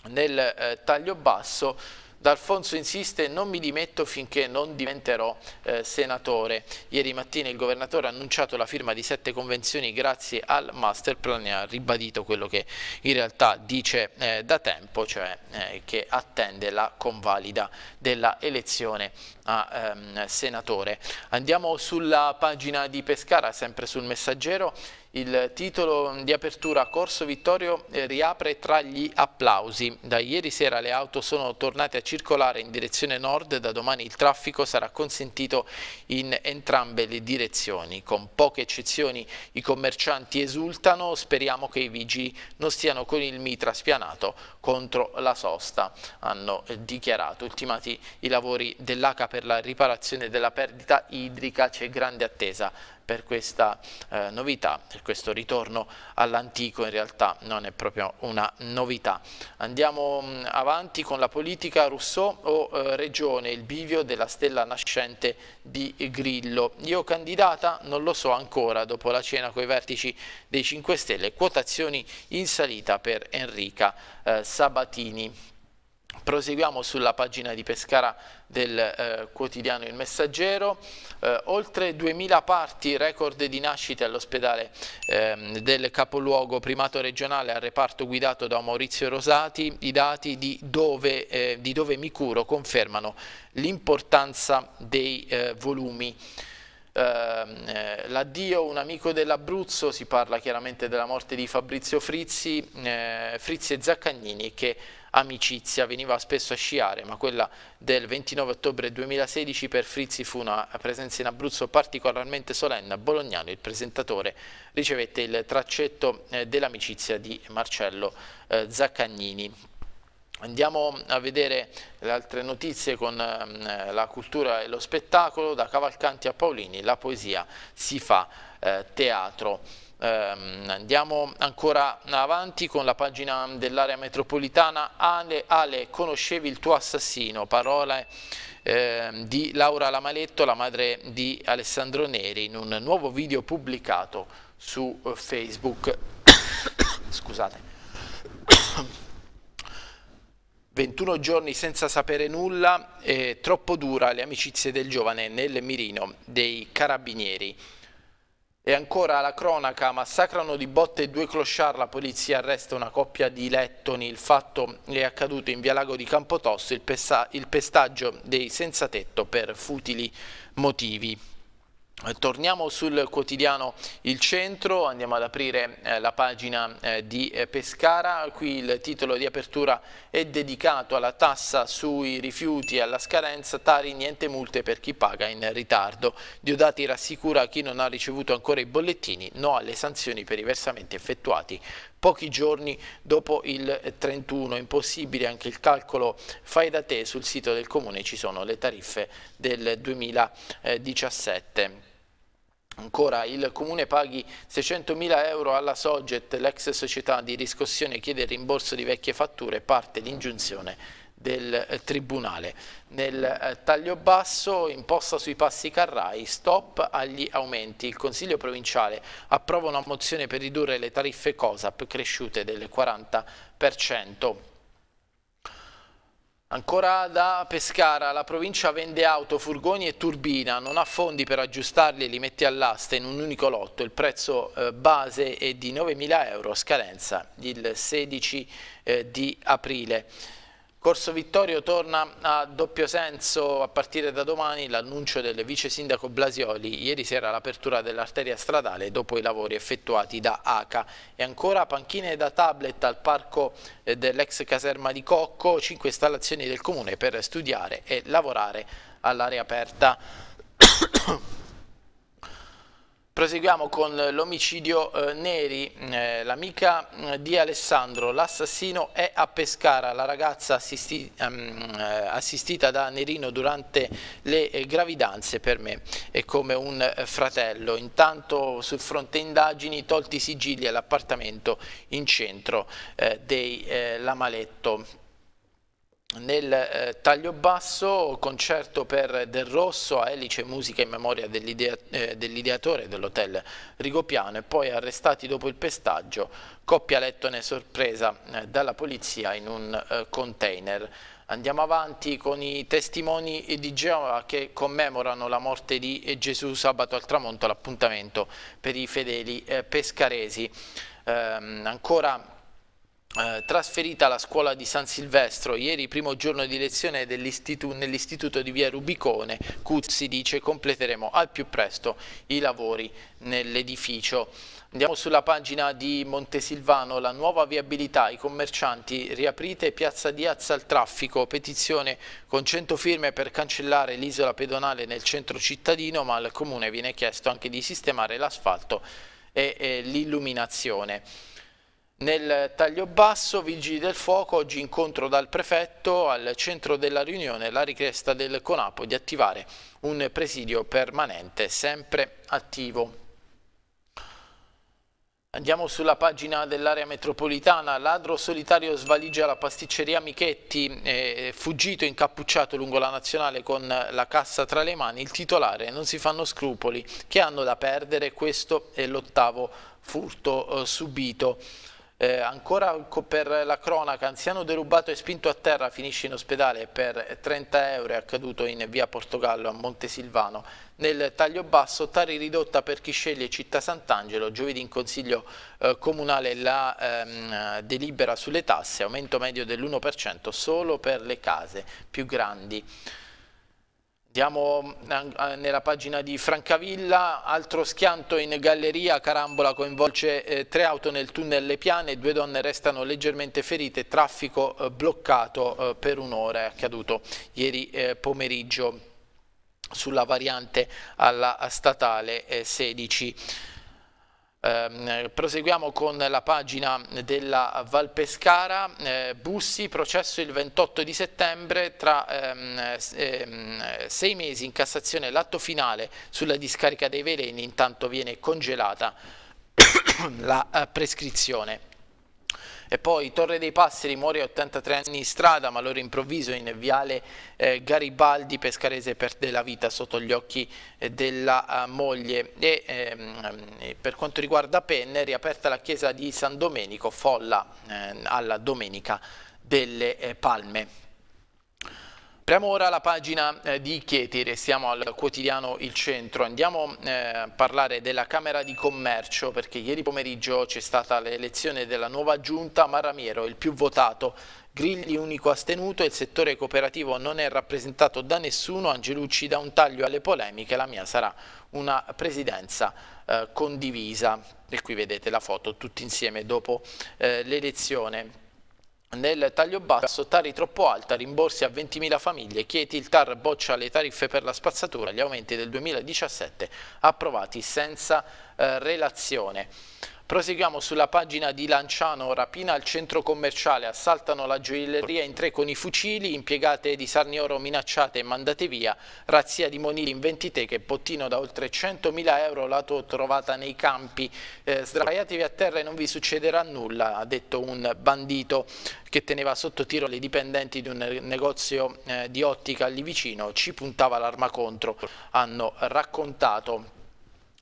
nel eh, taglio basso D'Alfonso insiste non mi dimetto finché non diventerò eh, senatore. Ieri mattina il governatore ha annunciato la firma di sette convenzioni grazie al masterplan e ha ribadito quello che in realtà dice eh, da tempo, cioè eh, che attende la convalida della elezione a ehm, senatore. Andiamo sulla pagina di Pescara, sempre sul messaggero, il titolo di apertura Corso Vittorio eh, riapre tra gli applausi. Da ieri sera le auto sono tornate a circolare in direzione nord, da domani il traffico sarà consentito in entrambe le direzioni. Con poche eccezioni i commercianti esultano, speriamo che i vigili non stiano con il mitra spianato contro la sosta, hanno dichiarato. Ultimati i lavori dell'AKP per la riparazione della perdita idrica c'è grande attesa per questa eh, novità, per questo ritorno all'antico in realtà non è proprio una novità. Andiamo mh, mm, avanti con la politica Rousseau o eh, Regione, il bivio della stella nascente di Grillo. Io candidata non lo so ancora, dopo la cena con i vertici dei 5 Stelle, quotazioni in salita per Enrica eh, Sabatini. Proseguiamo sulla pagina di Pescara del eh, quotidiano Il Messaggero, eh, oltre 2000 parti, record di nascite all'ospedale eh, del capoluogo primato regionale al reparto guidato da Maurizio Rosati, i dati di dove, eh, di dove mi curo confermano l'importanza dei eh, volumi ehm, eh, l'addio un amico dell'Abruzzo, si parla chiaramente della morte di Fabrizio Frizzi, eh, Frizzi e Zaccagnini che amicizia, veniva spesso a sciare, ma quella del 29 ottobre 2016 per Frizzi fu una presenza in Abruzzo particolarmente solenne a Bolognano. Il presentatore ricevette il traccetto eh, dell'amicizia di Marcello eh, Zaccagnini. Andiamo a vedere le altre notizie con mm, la cultura e lo spettacolo, da Cavalcanti a Paolini, la poesia si fa eh, teatro. Um, andiamo ancora avanti con la pagina dell'area metropolitana. Ale, Ale, conoscevi il tuo assassino? Parole ehm, di Laura Lamaletto, la madre di Alessandro Neri, in un nuovo video pubblicato su eh, Facebook. [coughs] Scusate. 21 [coughs] giorni senza sapere nulla, eh, troppo dura le amicizie del giovane nel mirino dei carabinieri. E ancora la cronaca, massacrano di botte due clochard, la polizia arresta una coppia di lettoni. Il fatto è accaduto in via Lago di Campotosso, il, pesta il pestaggio dei senzatetto per futili motivi. Eh, torniamo sul quotidiano Il Centro, andiamo ad aprire eh, la pagina eh, di eh, Pescara, qui il titolo di apertura è dedicato alla tassa sui rifiuti e alla scadenza, tari niente multe per chi paga in ritardo. Diodati rassicura chi non ha ricevuto ancora i bollettini, no alle sanzioni per i versamenti effettuati pochi giorni dopo il 31. Eh, Impossibile anche il calcolo fai da te, sul sito del comune ci sono le tariffe del 2017. Ancora, il Comune paghi 600.000 euro alla Soget, l'ex società di riscossione chiede il rimborso di vecchie fatture, parte l'ingiunzione del eh, Tribunale. Nel eh, taglio basso, imposta sui passi Carrai, stop agli aumenti. Il Consiglio Provinciale approva una mozione per ridurre le tariffe COSAP cresciute del 40%. Ancora da Pescara, la provincia vende auto, furgoni e turbina, non ha fondi per aggiustarli e li mette all'asta in un unico lotto. Il prezzo eh, base è di 9.000 euro, scadenza il 16 eh, di aprile. Corso Vittorio torna a doppio senso a partire da domani l'annuncio del vice sindaco Blasioli ieri sera l'apertura dell'arteria stradale dopo i lavori effettuati da ACA e ancora panchine da tablet al parco eh, dell'ex caserma di Cocco, 5 installazioni del comune per studiare e lavorare all'aria aperta. [coughs] Proseguiamo con l'omicidio eh, Neri, eh, l'amica mm, di Alessandro, l'assassino è a Pescara, la ragazza assisti, ehm, eh, assistita da Nerino durante le eh, gravidanze per me è come un eh, fratello, intanto sul fronte indagini tolti i sigilli all'appartamento in centro dei Lamaletto. Nel eh, taglio basso, concerto per Del Rosso a Elice Musica in memoria eh, dell'ideatore eh, dell dell'hotel Rigopiano e poi arrestati dopo il pestaggio, coppia Lettone sorpresa eh, dalla polizia in un eh, container. Andiamo avanti con i testimoni di Geova che commemorano la morte di Gesù sabato al tramonto, l'appuntamento per i fedeli eh, pescaresi. Ehm, ancora eh, trasferita alla scuola di San Silvestro, ieri primo giorno di lezione nell'istituto di via Rubicone, Cuzzi dice completeremo al più presto i lavori nell'edificio. Andiamo sulla pagina di Montesilvano, la nuova viabilità, i commercianti, riaprite piazza di al traffico, petizione con 100 firme per cancellare l'isola pedonale nel centro cittadino, ma al comune viene chiesto anche di sistemare l'asfalto e, e l'illuminazione. Nel taglio basso, Vigili del Fuoco, oggi incontro dal prefetto, al centro della riunione la richiesta del Conapo di attivare un presidio permanente sempre attivo. Andiamo sulla pagina dell'area metropolitana, ladro solitario svaligia la pasticceria Michetti, eh, fuggito incappucciato lungo la nazionale con la cassa tra le mani, il titolare non si fanno scrupoli, che hanno da perdere, questo è l'ottavo furto eh, subito. Eh, ancora per la cronaca, anziano derubato e spinto a terra finisce in ospedale per 30 euro, è accaduto in via Portogallo a Montesilvano. Nel taglio basso, Tari ridotta per chi sceglie Città Sant'Angelo, giovedì in Consiglio eh, Comunale la ehm, delibera sulle tasse, aumento medio dell'1% solo per le case più grandi. Andiamo mm, nella pagina di Francavilla, altro schianto in galleria, Carambola coinvolge eh, tre auto nel tunnel Le Piane, due donne restano leggermente ferite, traffico eh, bloccato eh, per un'ora, è accaduto ieri pomeriggio sulla variante alla statale 16. Ehm, proseguiamo con la pagina della Valpescara, eh, Bussi, processo il 28 di settembre, tra ehm, ehm, sei mesi in Cassazione l'atto finale sulla discarica dei veleni, intanto viene congelata [coughs] la eh, prescrizione. E poi Torre dei Passeri muore a 83 anni in strada, ma loro improvviso in viale eh, Garibaldi Pescarese perde la vita sotto gli occhi eh, della eh, moglie. E, ehm, eh, per quanto riguarda Penne, riaperta la chiesa di San Domenico, folla eh, alla Domenica delle eh, Palme. Apriamo ora la pagina eh, di Chieti, restiamo al quotidiano Il Centro, andiamo eh, a parlare della Camera di Commercio perché ieri pomeriggio c'è stata l'elezione della nuova giunta Marramiero, il più votato, Grilli unico astenuto, il settore cooperativo non è rappresentato da nessuno, Angelucci dà un taglio alle polemiche, la mia sarà una presidenza eh, condivisa e qui vedete la foto tutti insieme dopo eh, l'elezione. Nel taglio basso, Tari troppo alta, rimborsi a 20.000 famiglie, Chieti il TAR boccia le tariffe per la spazzatura, gli aumenti del 2017 approvati senza eh, relazione. Proseguiamo sulla pagina di Lanciano, rapina al centro commerciale, assaltano la gioielleria in tre con i fucili, impiegate di Sarnioro minacciate e mandate via, razzia di Monili in 20 teche, bottino da oltre 100.000 euro, lato trovata nei campi, eh, sdraiatevi a terra e non vi succederà nulla, ha detto un bandito che teneva sotto tiro le dipendenti di un negozio eh, di ottica lì vicino, ci puntava l'arma contro, hanno raccontato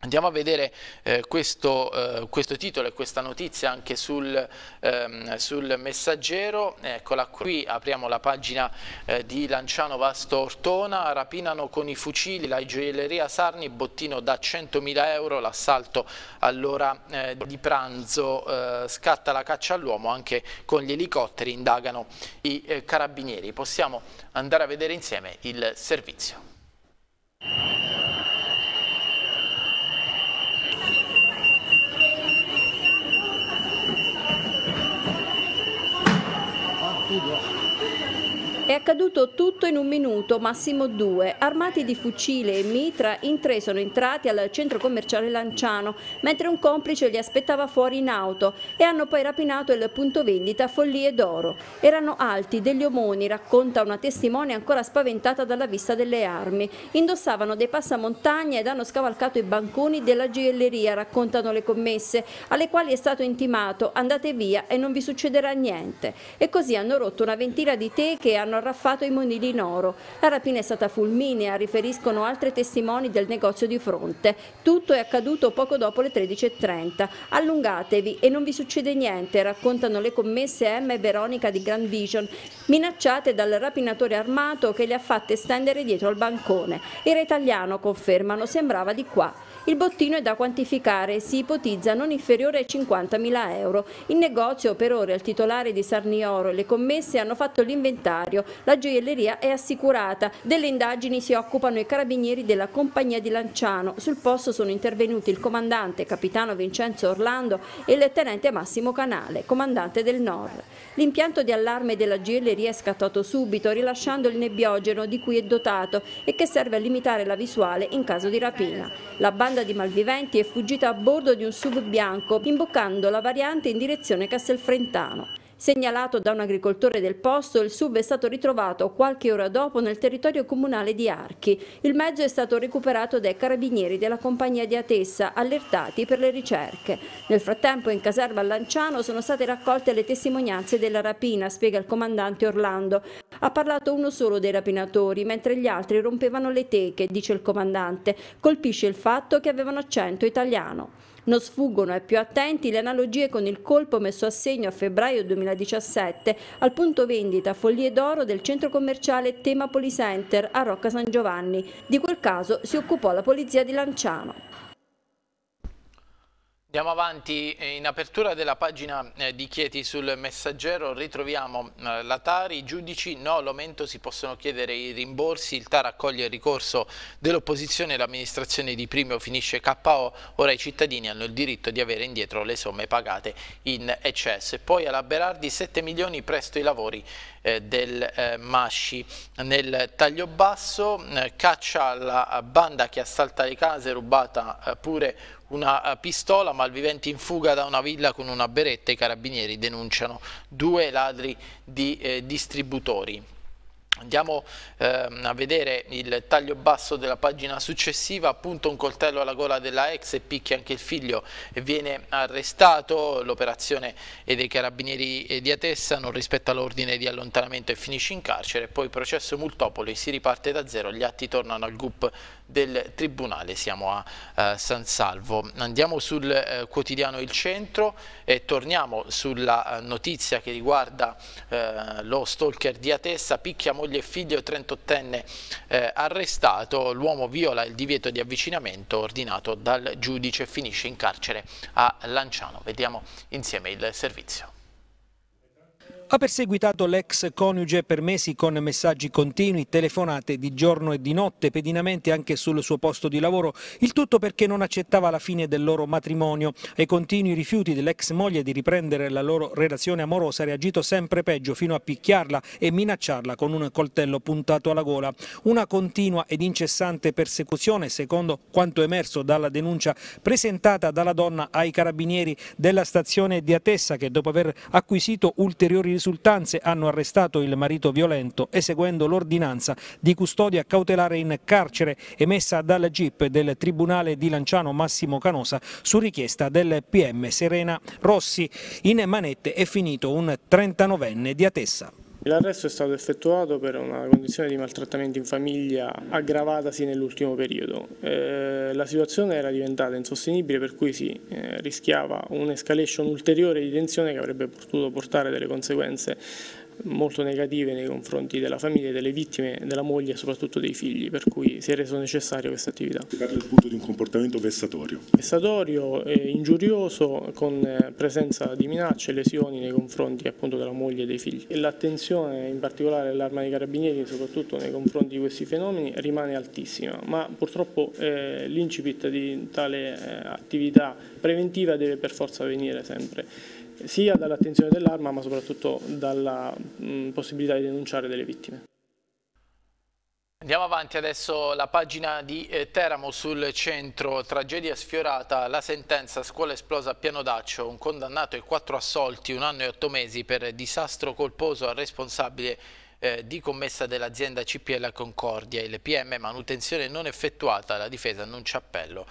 Andiamo a vedere eh, questo, eh, questo, titolo e questa notizia anche sul, ehm, sul, messaggero, eccola qui, apriamo la pagina eh, di Lanciano Vasto Ortona, rapinano con i fucili la gioielleria Sarni, bottino da 100.000 euro, l'assalto all'ora eh, di pranzo, eh, scatta la caccia all'uomo anche con gli elicotteri, indagano i eh, carabinieri. Possiamo andare a vedere insieme il servizio. accaduto tutto in un minuto, massimo due. Armati di fucile e mitra, in tre sono entrati al centro commerciale Lanciano, mentre un complice li aspettava fuori in auto e hanno poi rapinato il punto vendita Follie d'Oro. Erano alti, degli omoni, racconta una testimone ancora spaventata dalla vista delle armi. Indossavano dei passamontagna ed hanno scavalcato i banconi della gioielleria, raccontano le commesse, alle quali è stato intimato andate via e non vi succederà niente. E così hanno rotto una ventina di teche e hanno scarraffato i monili in oro. La rapina è stata fulminea, riferiscono altri testimoni del negozio di fronte. Tutto è accaduto poco dopo le 13.30. Allungatevi e non vi succede niente, raccontano le commesse Emma e Veronica di Grand Vision, minacciate dal rapinatore armato che le ha fatte stendere dietro al bancone. Era italiano, confermano, sembrava di qua. Il bottino è da quantificare, si ipotizza non inferiore ai 50.000 euro. In negozio per ore il titolare di Sarnioro e le commesse hanno fatto l'inventario la gioielleria è assicurata. Delle indagini si occupano i carabinieri della compagnia di Lanciano. Sul posto sono intervenuti il comandante capitano Vincenzo Orlando e il tenente Massimo Canale, comandante del Nord. L'impianto di allarme della gioielleria è scattato subito, rilasciando il nebbiogeno di cui è dotato e che serve a limitare la visuale in caso di rapina. La banda di malviventi è fuggita a bordo di un sub bianco, imboccando la variante in direzione Castelfrentano. Segnalato da un agricoltore del posto, il SUV è stato ritrovato qualche ora dopo nel territorio comunale di Archi. Il mezzo è stato recuperato dai carabinieri della compagnia di Atessa, allertati per le ricerche. Nel frattempo in caserma a Lanciano sono state raccolte le testimonianze della rapina, spiega il comandante Orlando. Ha parlato uno solo dei rapinatori, mentre gli altri rompevano le teche, dice il comandante. Colpisce il fatto che avevano accento italiano. Non sfuggono ai eh, più attenti le analogie con il colpo messo a segno a febbraio 2017 al punto vendita Follie d'Oro del centro commerciale Tema Policenter a Rocca San Giovanni. Di quel caso si occupò la polizia di Lanciano. Andiamo avanti, eh, in apertura della pagina eh, di Chieti sul messaggero ritroviamo eh, la Tari, i giudici no all'aumento si possono chiedere i rimborsi, il TAR accoglie il ricorso dell'opposizione, l'amministrazione di Primio finisce KO, ora i cittadini hanno il diritto di avere indietro le somme pagate in eccesso. E poi alla Berardi 7 milioni presto i lavori del Masci. Nel taglio basso caccia la banda che assalta le case, rubata pure una eh, pistola, malviventi in fuga da una villa con una beretta, i carabinieri denunciano due ladri di eh, distributori. Andiamo ehm, a vedere il taglio basso della pagina successiva, appunto un coltello alla gola della ex e picchia anche il figlio e viene arrestato, l'operazione dei carabinieri eh, di Atessa non rispetta l'ordine di allontanamento e finisce in carcere, poi processo Multopoli, si riparte da zero, gli atti tornano al GUP del Tribunale. Siamo a eh, San Salvo. Andiamo sul eh, quotidiano Il Centro e torniamo sulla eh, notizia che riguarda eh, lo stalker di Atessa, picchia moglie e figlio 38enne eh, arrestato, l'uomo viola il divieto di avvicinamento ordinato dal giudice e finisce in carcere a Lanciano. Vediamo insieme il servizio. Ha perseguitato l'ex coniuge per mesi con messaggi continui, telefonate di giorno e di notte, pedinamenti anche sul suo posto di lavoro, il tutto perché non accettava la fine del loro matrimonio. Ai continui rifiuti dell'ex moglie di riprendere la loro relazione amorosa ha reagito sempre peggio fino a picchiarla e minacciarla con un coltello puntato alla gola. Una continua ed incessante persecuzione, secondo quanto emerso dalla denuncia presentata dalla donna ai carabinieri della stazione di Atessa che dopo aver acquisito ulteriori risultanze hanno arrestato il marito violento eseguendo l'ordinanza di custodia cautelare in carcere emessa dal GIP del Tribunale di Lanciano Massimo Canosa su richiesta del PM Serena Rossi. In manette è finito un 39enne di Atessa. L'arresto è stato effettuato per una condizione di maltrattamento in famiglia aggravatasi nell'ultimo periodo. Eh, la situazione era diventata insostenibile per cui si eh, rischiava un'escalation ulteriore di tensione che avrebbe potuto portare delle conseguenze molto negative nei confronti della famiglia, delle vittime, della moglie e soprattutto dei figli, per cui si è reso necessaria questa attività. Si parla appunto di un comportamento vessatorio. Vessatorio, eh, ingiurioso, con eh, presenza di minacce e lesioni nei confronti appunto della moglie e dei figli. L'attenzione in particolare dell'arma dei carabinieri, soprattutto nei confronti di questi fenomeni, rimane altissima, ma purtroppo eh, l'incipit di tale eh, attività preventiva deve per forza venire sempre sia dall'attenzione dell'arma ma soprattutto dalla mh, possibilità di denunciare delle vittime. Andiamo avanti adesso la pagina di eh, Teramo sul centro, tragedia sfiorata, la sentenza scuola esplosa a piano d'accio, un condannato e quattro assolti, un anno e otto mesi per disastro colposo al responsabile eh, di commessa dell'azienda CPL Concordia, il PM manutenzione non effettuata, la difesa annuncia appello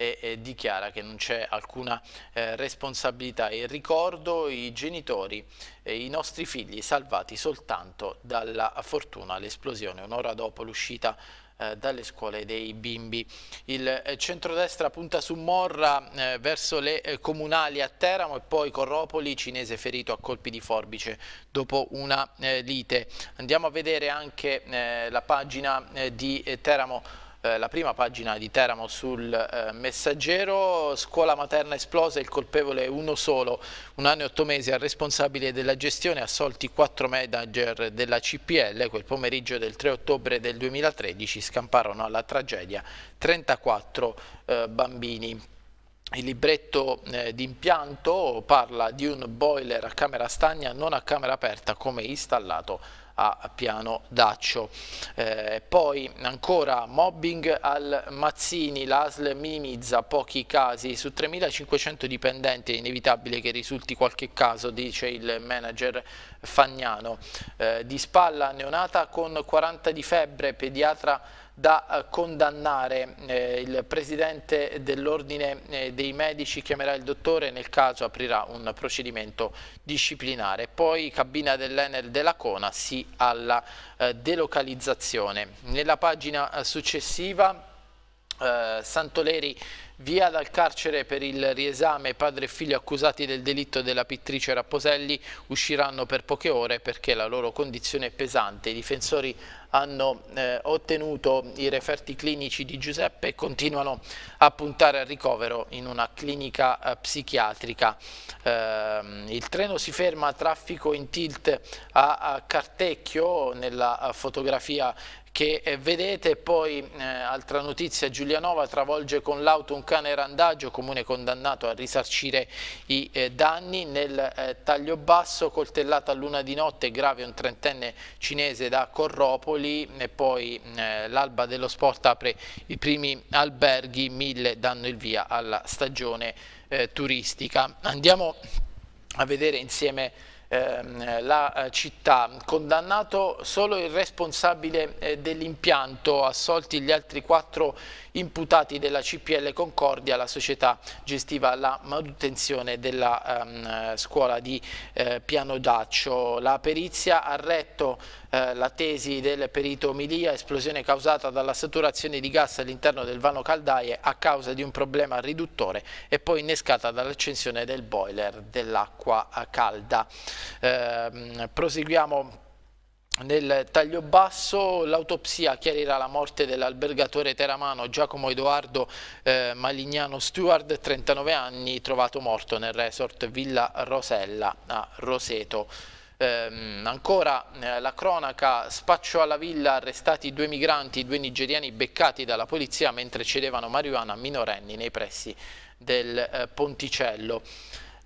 e, e dichiara che non c'è alcuna eh, responsabilità e ricordo i genitori e i nostri figli salvati soltanto dalla fortuna l'esplosione un'ora dopo l'uscita eh, dalle scuole dei bimbi. Il eh, centrodestra punta su Morra eh, verso le eh, comunali a Teramo e poi Corropoli, cinese ferito a colpi di forbice dopo una eh, lite. Andiamo a vedere anche eh, la pagina di Teramo eh, la prima pagina di Teramo sul eh, messaggero, scuola materna esplosa, il colpevole uno solo, un anno e otto mesi al responsabile della gestione, assolti quattro manager della CPL, quel pomeriggio del 3 ottobre del 2013 scamparono alla tragedia 34 eh, bambini. Il libretto eh, d'impianto parla di un boiler a camera stagna, non a camera aperta come installato a Piano Daccio. Eh, poi ancora mobbing al Mazzini, l'ASL minimizza pochi casi, su 3.500 dipendenti è inevitabile che risulti qualche caso, dice il manager Fagnano. Eh, di spalla neonata con 40 di febbre, pediatra da eh, condannare. Eh, il presidente dell'Ordine eh, dei Medici chiamerà il dottore, nel caso aprirà un procedimento disciplinare. Poi cabina dell'Enel della Cona, sì alla delocalizzazione. Nella pagina successiva eh, Santoleri via dal carcere per il riesame padre e figlio accusati del delitto della pittrice Rapposelli usciranno per poche ore perché la loro condizione è pesante. I difensori hanno eh, ottenuto i referti clinici di Giuseppe e continuano a puntare al ricovero in una clinica eh, psichiatrica. Ehm, il treno si ferma a traffico in tilt a, a Cartecchio, nella eh, fotografia che eh, vedete poi eh, altra notizia Giulianova travolge con l'auto un cane randagio comune condannato a risarcire i eh, danni nel eh, taglio basso coltellata a luna di notte grave un trentenne cinese da Corropoli e poi eh, l'alba dello sport apre i primi alberghi mille danno il via alla stagione turistica andiamo a vedere insieme ehm, la eh, città, condannato solo il responsabile eh, dell'impianto, assolti gli altri quattro imputati della CPL Concordia, la società gestiva la manutenzione della ehm, scuola di eh, Daccio. La perizia ha retto eh, la tesi del perito Milia, esplosione causata dalla saturazione di gas all'interno del vano caldaie a causa di un problema riduttore e poi innescata dall'accensione del boiler dell'acqua eh, calda. Eh, proseguiamo nel taglio basso l'autopsia chiarirà la morte dell'albergatore teramano Giacomo Edoardo eh, Malignano Stewart, 39 anni, trovato morto nel resort Villa Rosella a Roseto. Ehm, ancora eh, la cronaca, spaccio alla villa, arrestati due migranti, due nigeriani beccati dalla polizia mentre cedevano marijuana a minorenni nei pressi del eh, Ponticello.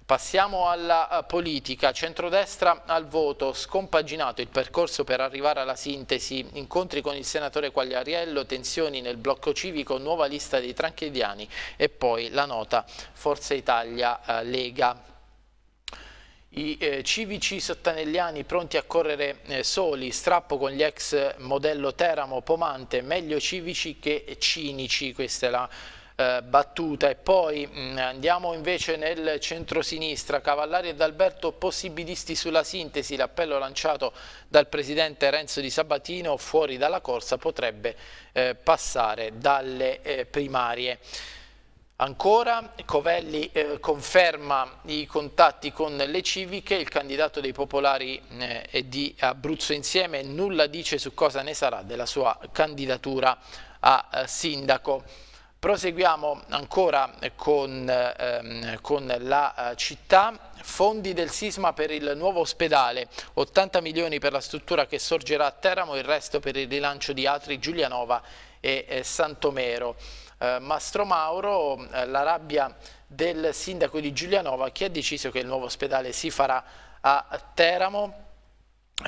Passiamo alla eh, politica, centrodestra al voto, scompaginato il percorso per arrivare alla sintesi, incontri con il senatore Quagliariello, tensioni nel blocco civico, nuova lista dei tranchediani e poi la nota Forza Italia eh, Lega i eh, civici sottanelliani pronti a correre eh, soli, strappo con gli ex modello Teramo, Pomante, meglio civici che cinici, questa è la eh, battuta e poi mh, mm, andiamo invece nel centro-sinistra, Cavallari ed Alberto possibilisti sulla sintesi l'appello lanciato dal presidente Renzo Di Sabatino fuori dalla corsa potrebbe eh, passare dalle eh, primarie Ancora Covelli eh, conferma i contatti con le civiche, il candidato dei popolari eh, di Abruzzo Insieme nulla dice su cosa ne sarà della sua candidatura a eh, sindaco. Proseguiamo ancora con, ehm, con la eh, città, fondi del sisma per il nuovo ospedale, 80 milioni per la struttura che sorgerà a Teramo, il resto per il rilancio di Atri, Giulianova e eh, Santomero eh, Mastro Mauro eh, la rabbia del sindaco di Giulianova che ha deciso che il nuovo ospedale si farà a Teramo.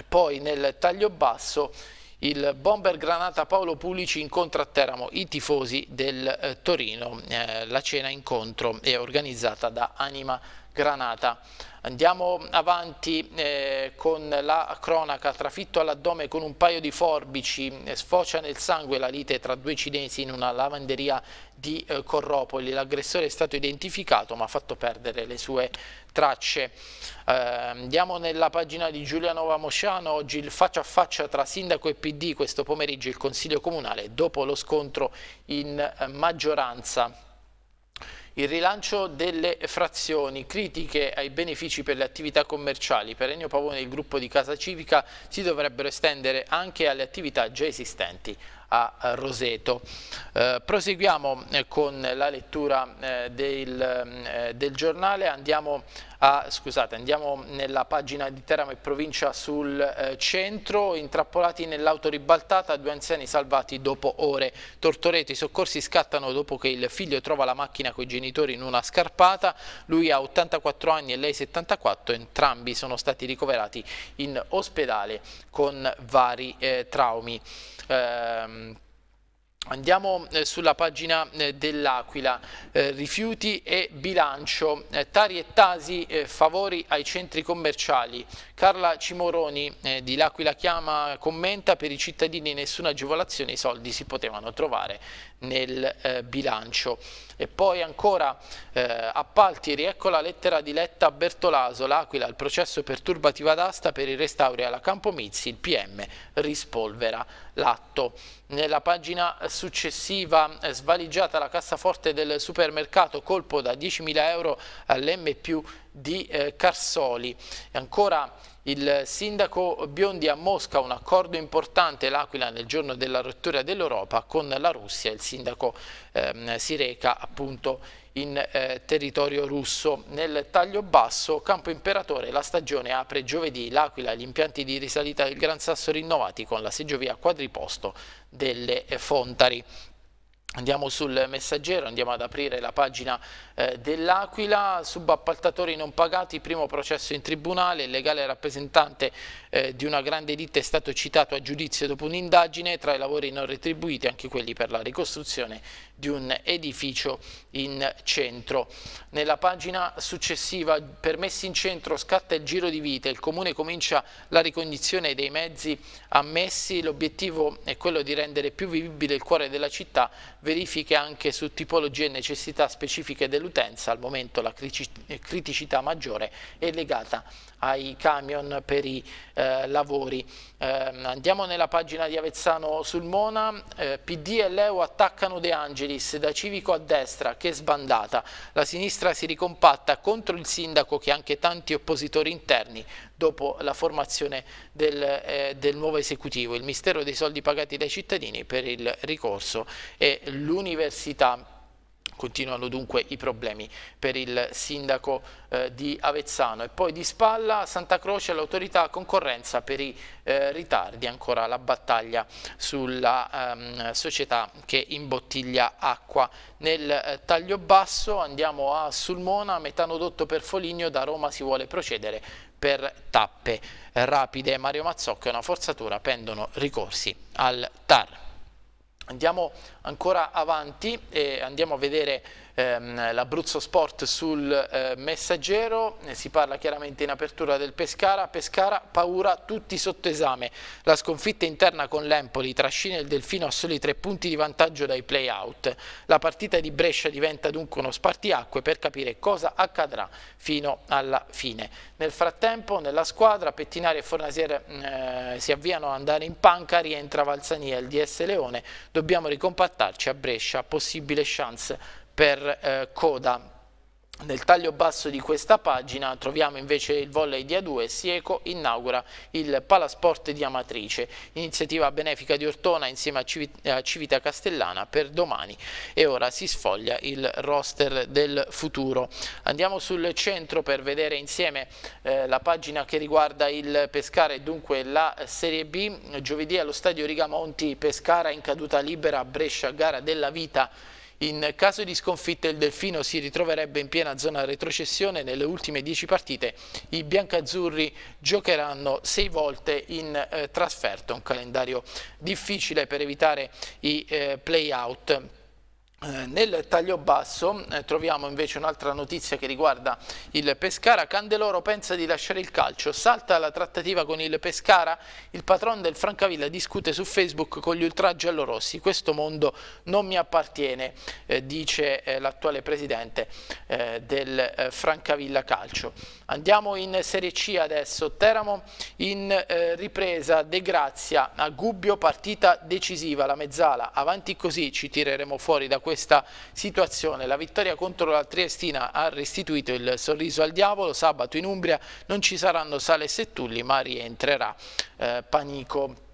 poi nel taglio basso il bomber granata Paolo Pulici incontra a Teramo i tifosi del eh, Torino. Eh, la cena incontro è organizzata da Anima Granata. Andiamo avanti eh, con la cronaca, trafitto all'addome con un paio di forbici, eh, sfocia nel sangue la lite tra due cinesi in una lavanderia di eh, Corropoli. L'aggressore è stato identificato ma ha fatto perdere le sue tracce. Eh, andiamo nella pagina di Giuliano Vamosciano, oggi il faccia a faccia tra sindaco e PD, questo pomeriggio il Consiglio Comunale dopo lo scontro in eh, maggioranza. Il rilancio delle frazioni, critiche ai benefici per le attività commerciali. Per Ennio Pavone e il gruppo di Casa Civica si dovrebbero estendere anche alle attività già esistenti a eh, Roseto. Eh, proseguiamo eh, con la lettura eh, del, mm, eh, del giornale, andiamo a, ah, scusate, andiamo nella pagina di Teramo e provincia sul eh, centro, intrappolati nell'auto ribaltata, due anziani salvati dopo ore. Tortoreto, i soccorsi scattano dopo che il figlio trova la macchina con i genitori in una scarpata, lui ha 84 anni e lei 74, entrambi sono stati ricoverati in ospedale con vari eh, traumi. Ehm, Andiamo eh, sulla pagina eh, dell'Aquila, eh, rifiuti e bilancio, eh, Tari e Tasi, eh, favori ai centri commerciali. Carla Cimoroni eh, di L'Aquila Chiama commenta per i cittadini nessuna agevolazione, i soldi si potevano trovare nel bilancio. E poi ancora eh, appalti, riecco la lettera di Letta a Bertolaso, l'Aquila, il processo perturbativa d'asta per i restauri alla Campomizzi, il PM rispolvera l'atto. Nella pagina successiva eh, svaligiata la cassaforte del supermercato, colpo da 10.000 euro all'M più di eh, Carsoli. E ancora il sindaco Biondi a Mosca un accordo importante l'Aquila nel giorno della rottura dell'Europa con la Russia, il sindaco ehm, si reca appunto in eh, territorio russo. Nel taglio basso, Campo Imperatore, la stagione apre giovedì, l'Aquila gli impianti di risalita del Gran Sasso rinnovati con la seggiovia quadriposto delle Fontari. Andiamo sul messaggero, andiamo ad aprire la pagina eh, dell'Aquila, subappaltatori non pagati, primo processo in tribunale, il legale rappresentante eh, di una grande ditta è stato citato a giudizio dopo un'indagine, tra i lavori non retribuiti anche quelli per la ricostruzione di un edificio in centro. Nella pagina successiva, permessi in centro, scatta il giro di vite, il Comune comincia la ricognizione dei mezzi ammessi, l'obiettivo è quello di rendere più vivibile il cuore della città, verifiche anche su tipologie e necessità specifiche dell'utenza, al momento la criticità maggiore è legata ai camion per i eh, lavori. Eh, andiamo nella pagina di Avezzano sul Mona, eh, PD e Leo attaccano De Angelis, da Civico a destra, che sbandata, la sinistra si ricompatta contro il sindaco che anche tanti oppositori interni dopo la formazione del, eh, del nuovo esecutivo, il mistero dei soldi pagati dai cittadini per il ricorso e l'università Continuano dunque i problemi per il sindaco eh, di Avezzano e poi di spalla Santa Croce all'autorità concorrenza per i eh, ritardi, ancora la battaglia sulla ehm, società che imbottiglia acqua. Nel eh, taglio basso andiamo a Sulmona, metanodotto per Foligno, da Roma si vuole procedere per tappe rapide. Mario Mazzocca è una forzatura, pendono ricorsi al TAR. Andiamo ancora avanti e andiamo a vedere ehm, l'Abruzzo Sport sul eh, messaggero, si parla chiaramente in apertura del Pescara, Pescara paura tutti sotto esame, la sconfitta interna con l'Empoli trascina il Delfino a soli tre punti di vantaggio dai play-out, la partita di Brescia diventa dunque uno spartiacque per capire cosa accadrà fino alla fine. Nel frattempo nella squadra Pettinari e Fornasier mm, eh, si avviano ad andare in panca, rientra Valsania il DS Leone, dobbiamo ricompattarci a Brescia, possibile chance per eh, coda nel taglio basso di questa pagina troviamo invece il volley di A2, Sieco inaugura il Palasport di Amatrice, iniziativa benefica di Ortona insieme a Civita Castellana per domani e ora si sfoglia il roster del futuro. Andiamo sul centro per vedere insieme eh, la pagina che riguarda il Pescara e dunque la Serie B. Giovedì allo stadio Rigamonti Pescara in caduta libera a Brescia gara della vita in caso di sconfitta il Delfino si ritroverebbe in piena zona retrocessione, nelle ultime 10 partite i biancazzurri giocheranno 6 volte in eh, trasferta, un calendario difficile per evitare i eh, play-out eh, nel taglio basso eh, troviamo invece un'altra notizia che riguarda il Pescara. Candeloro pensa di lasciare il calcio, salta la trattativa con il Pescara. Il patron del Francavilla discute su Facebook con gli ultraggi allorossi. Questo mondo non mi appartiene, eh, dice eh, l'attuale presidente eh, del eh, Francavilla Calcio. Andiamo in Serie C adesso. Teramo in ripresa, De Grazia a Gubbio, partita decisiva. La mezzala, avanti così ci tireremo fuori da questo questa situazione. La vittoria contro la Triestina ha restituito il sorriso al diavolo, sabato in Umbria non ci saranno Sale e Settulli ma rientrerà eh, Panico.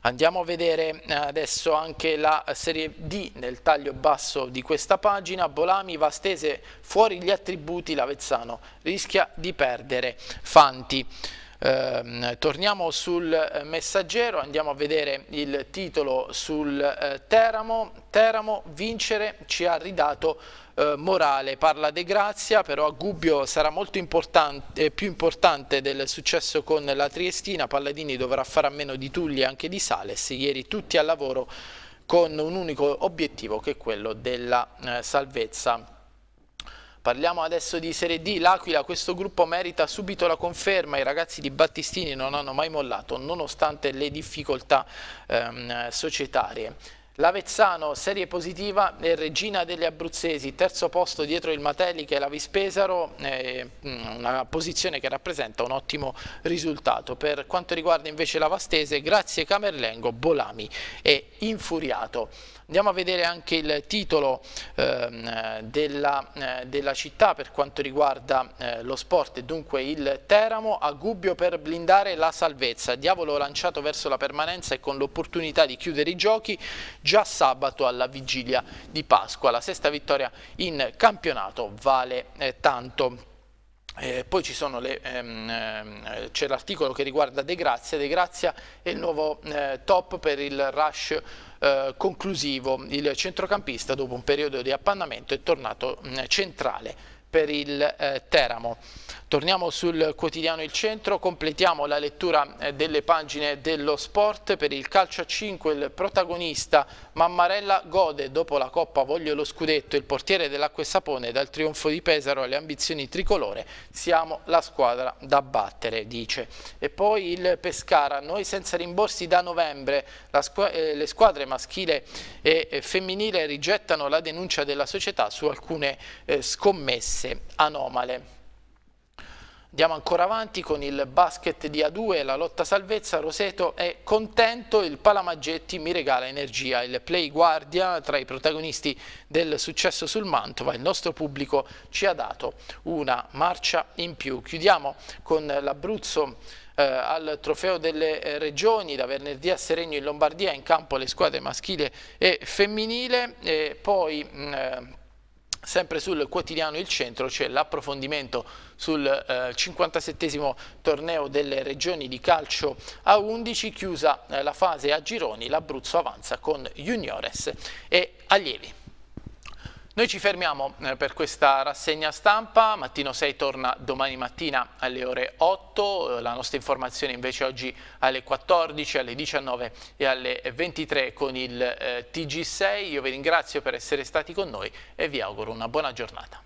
Andiamo a vedere eh, adesso anche la Serie D nel taglio basso di questa pagina. Bolami, va Vastese, fuori gli attributi, l'Avezzano rischia di perdere Fanti. Eh, torniamo sul eh, messaggero, andiamo a vedere il titolo sul eh, Teramo. Teramo vincere ci ha ridato eh, morale, parla De Grazia, però a Gubbio sarà molto importante, eh, più importante del successo con la Triestina, Palladini dovrà fare a meno di Tulli e anche di Sales, ieri tutti al lavoro con un unico obiettivo che è quello della eh, salvezza Parliamo adesso di Serie D, l'Aquila, questo gruppo merita subito la conferma, i ragazzi di Battistini non hanno mai mollato nonostante le difficoltà ehm, societarie. L'Avezzano, serie positiva, e regina degli Abruzzesi, terzo posto dietro il Matelli che è la Vispesaro, mm, una posizione che rappresenta un ottimo risultato. Per quanto riguarda invece la Vastese, grazie Camerlengo, Bolami e Infuriato. Andiamo a vedere anche il titolo eh, della, eh, della, città per quanto riguarda eh, lo sport, dunque il Teramo a Gubbio per blindare la salvezza, diavolo lanciato verso la permanenza e con l'opportunità di chiudere i giochi già sabato alla vigilia di Pasqua. La sesta vittoria in campionato vale eh, tanto. Eh, poi ehm, eh, c'è ehm, l'articolo che riguarda De Grazia, De Grazia è il nuovo eh, top per il rush eh, conclusivo, il centrocampista dopo un periodo di appannamento è tornato mm, centrale per il eh, Teramo. Torniamo sul quotidiano Il Centro, completiamo la lettura eh, delle pagine dello sport. Per il calcio a 5 il protagonista Mammarella gode dopo la Coppa Voglio lo scudetto. Il portiere dell'Acqua e Sapone dal trionfo di Pesaro alle ambizioni tricolore. Siamo la squadra da battere, dice. E poi il Pescara, noi senza rimborsi da novembre. Squ eh, le squadre maschile e femminile rigettano la denuncia della società su alcune eh, scommesse anomale. Andiamo ancora avanti con il basket di A2, la lotta salvezza, Roseto è contento, il Palamaggetti mi regala energia, il play guardia tra i protagonisti del successo sul Mantova, il nostro pubblico ci ha dato una marcia in più. Chiudiamo con l'Abruzzo eh, al trofeo delle eh, regioni, da venerdì a Seregno in Lombardia, in campo le squadre maschile e femminile, e poi... Mh, mm, eh, Sempre sul quotidiano Il Centro c'è l'approfondimento sul eh, 57 torneo delle regioni di calcio a 11, chiusa eh, la fase a gironi, l'Abruzzo avanza con juniores e allievi. Noi ci fermiamo eh, per questa rassegna stampa, Mattino 6 torna domani mattina alle ore 8, eh, la nostra informazione invece oggi alle 14, alle 19 e alle 23 con il eh, TG6. Io vi ringrazio per essere stati con noi e vi auguro una buona giornata.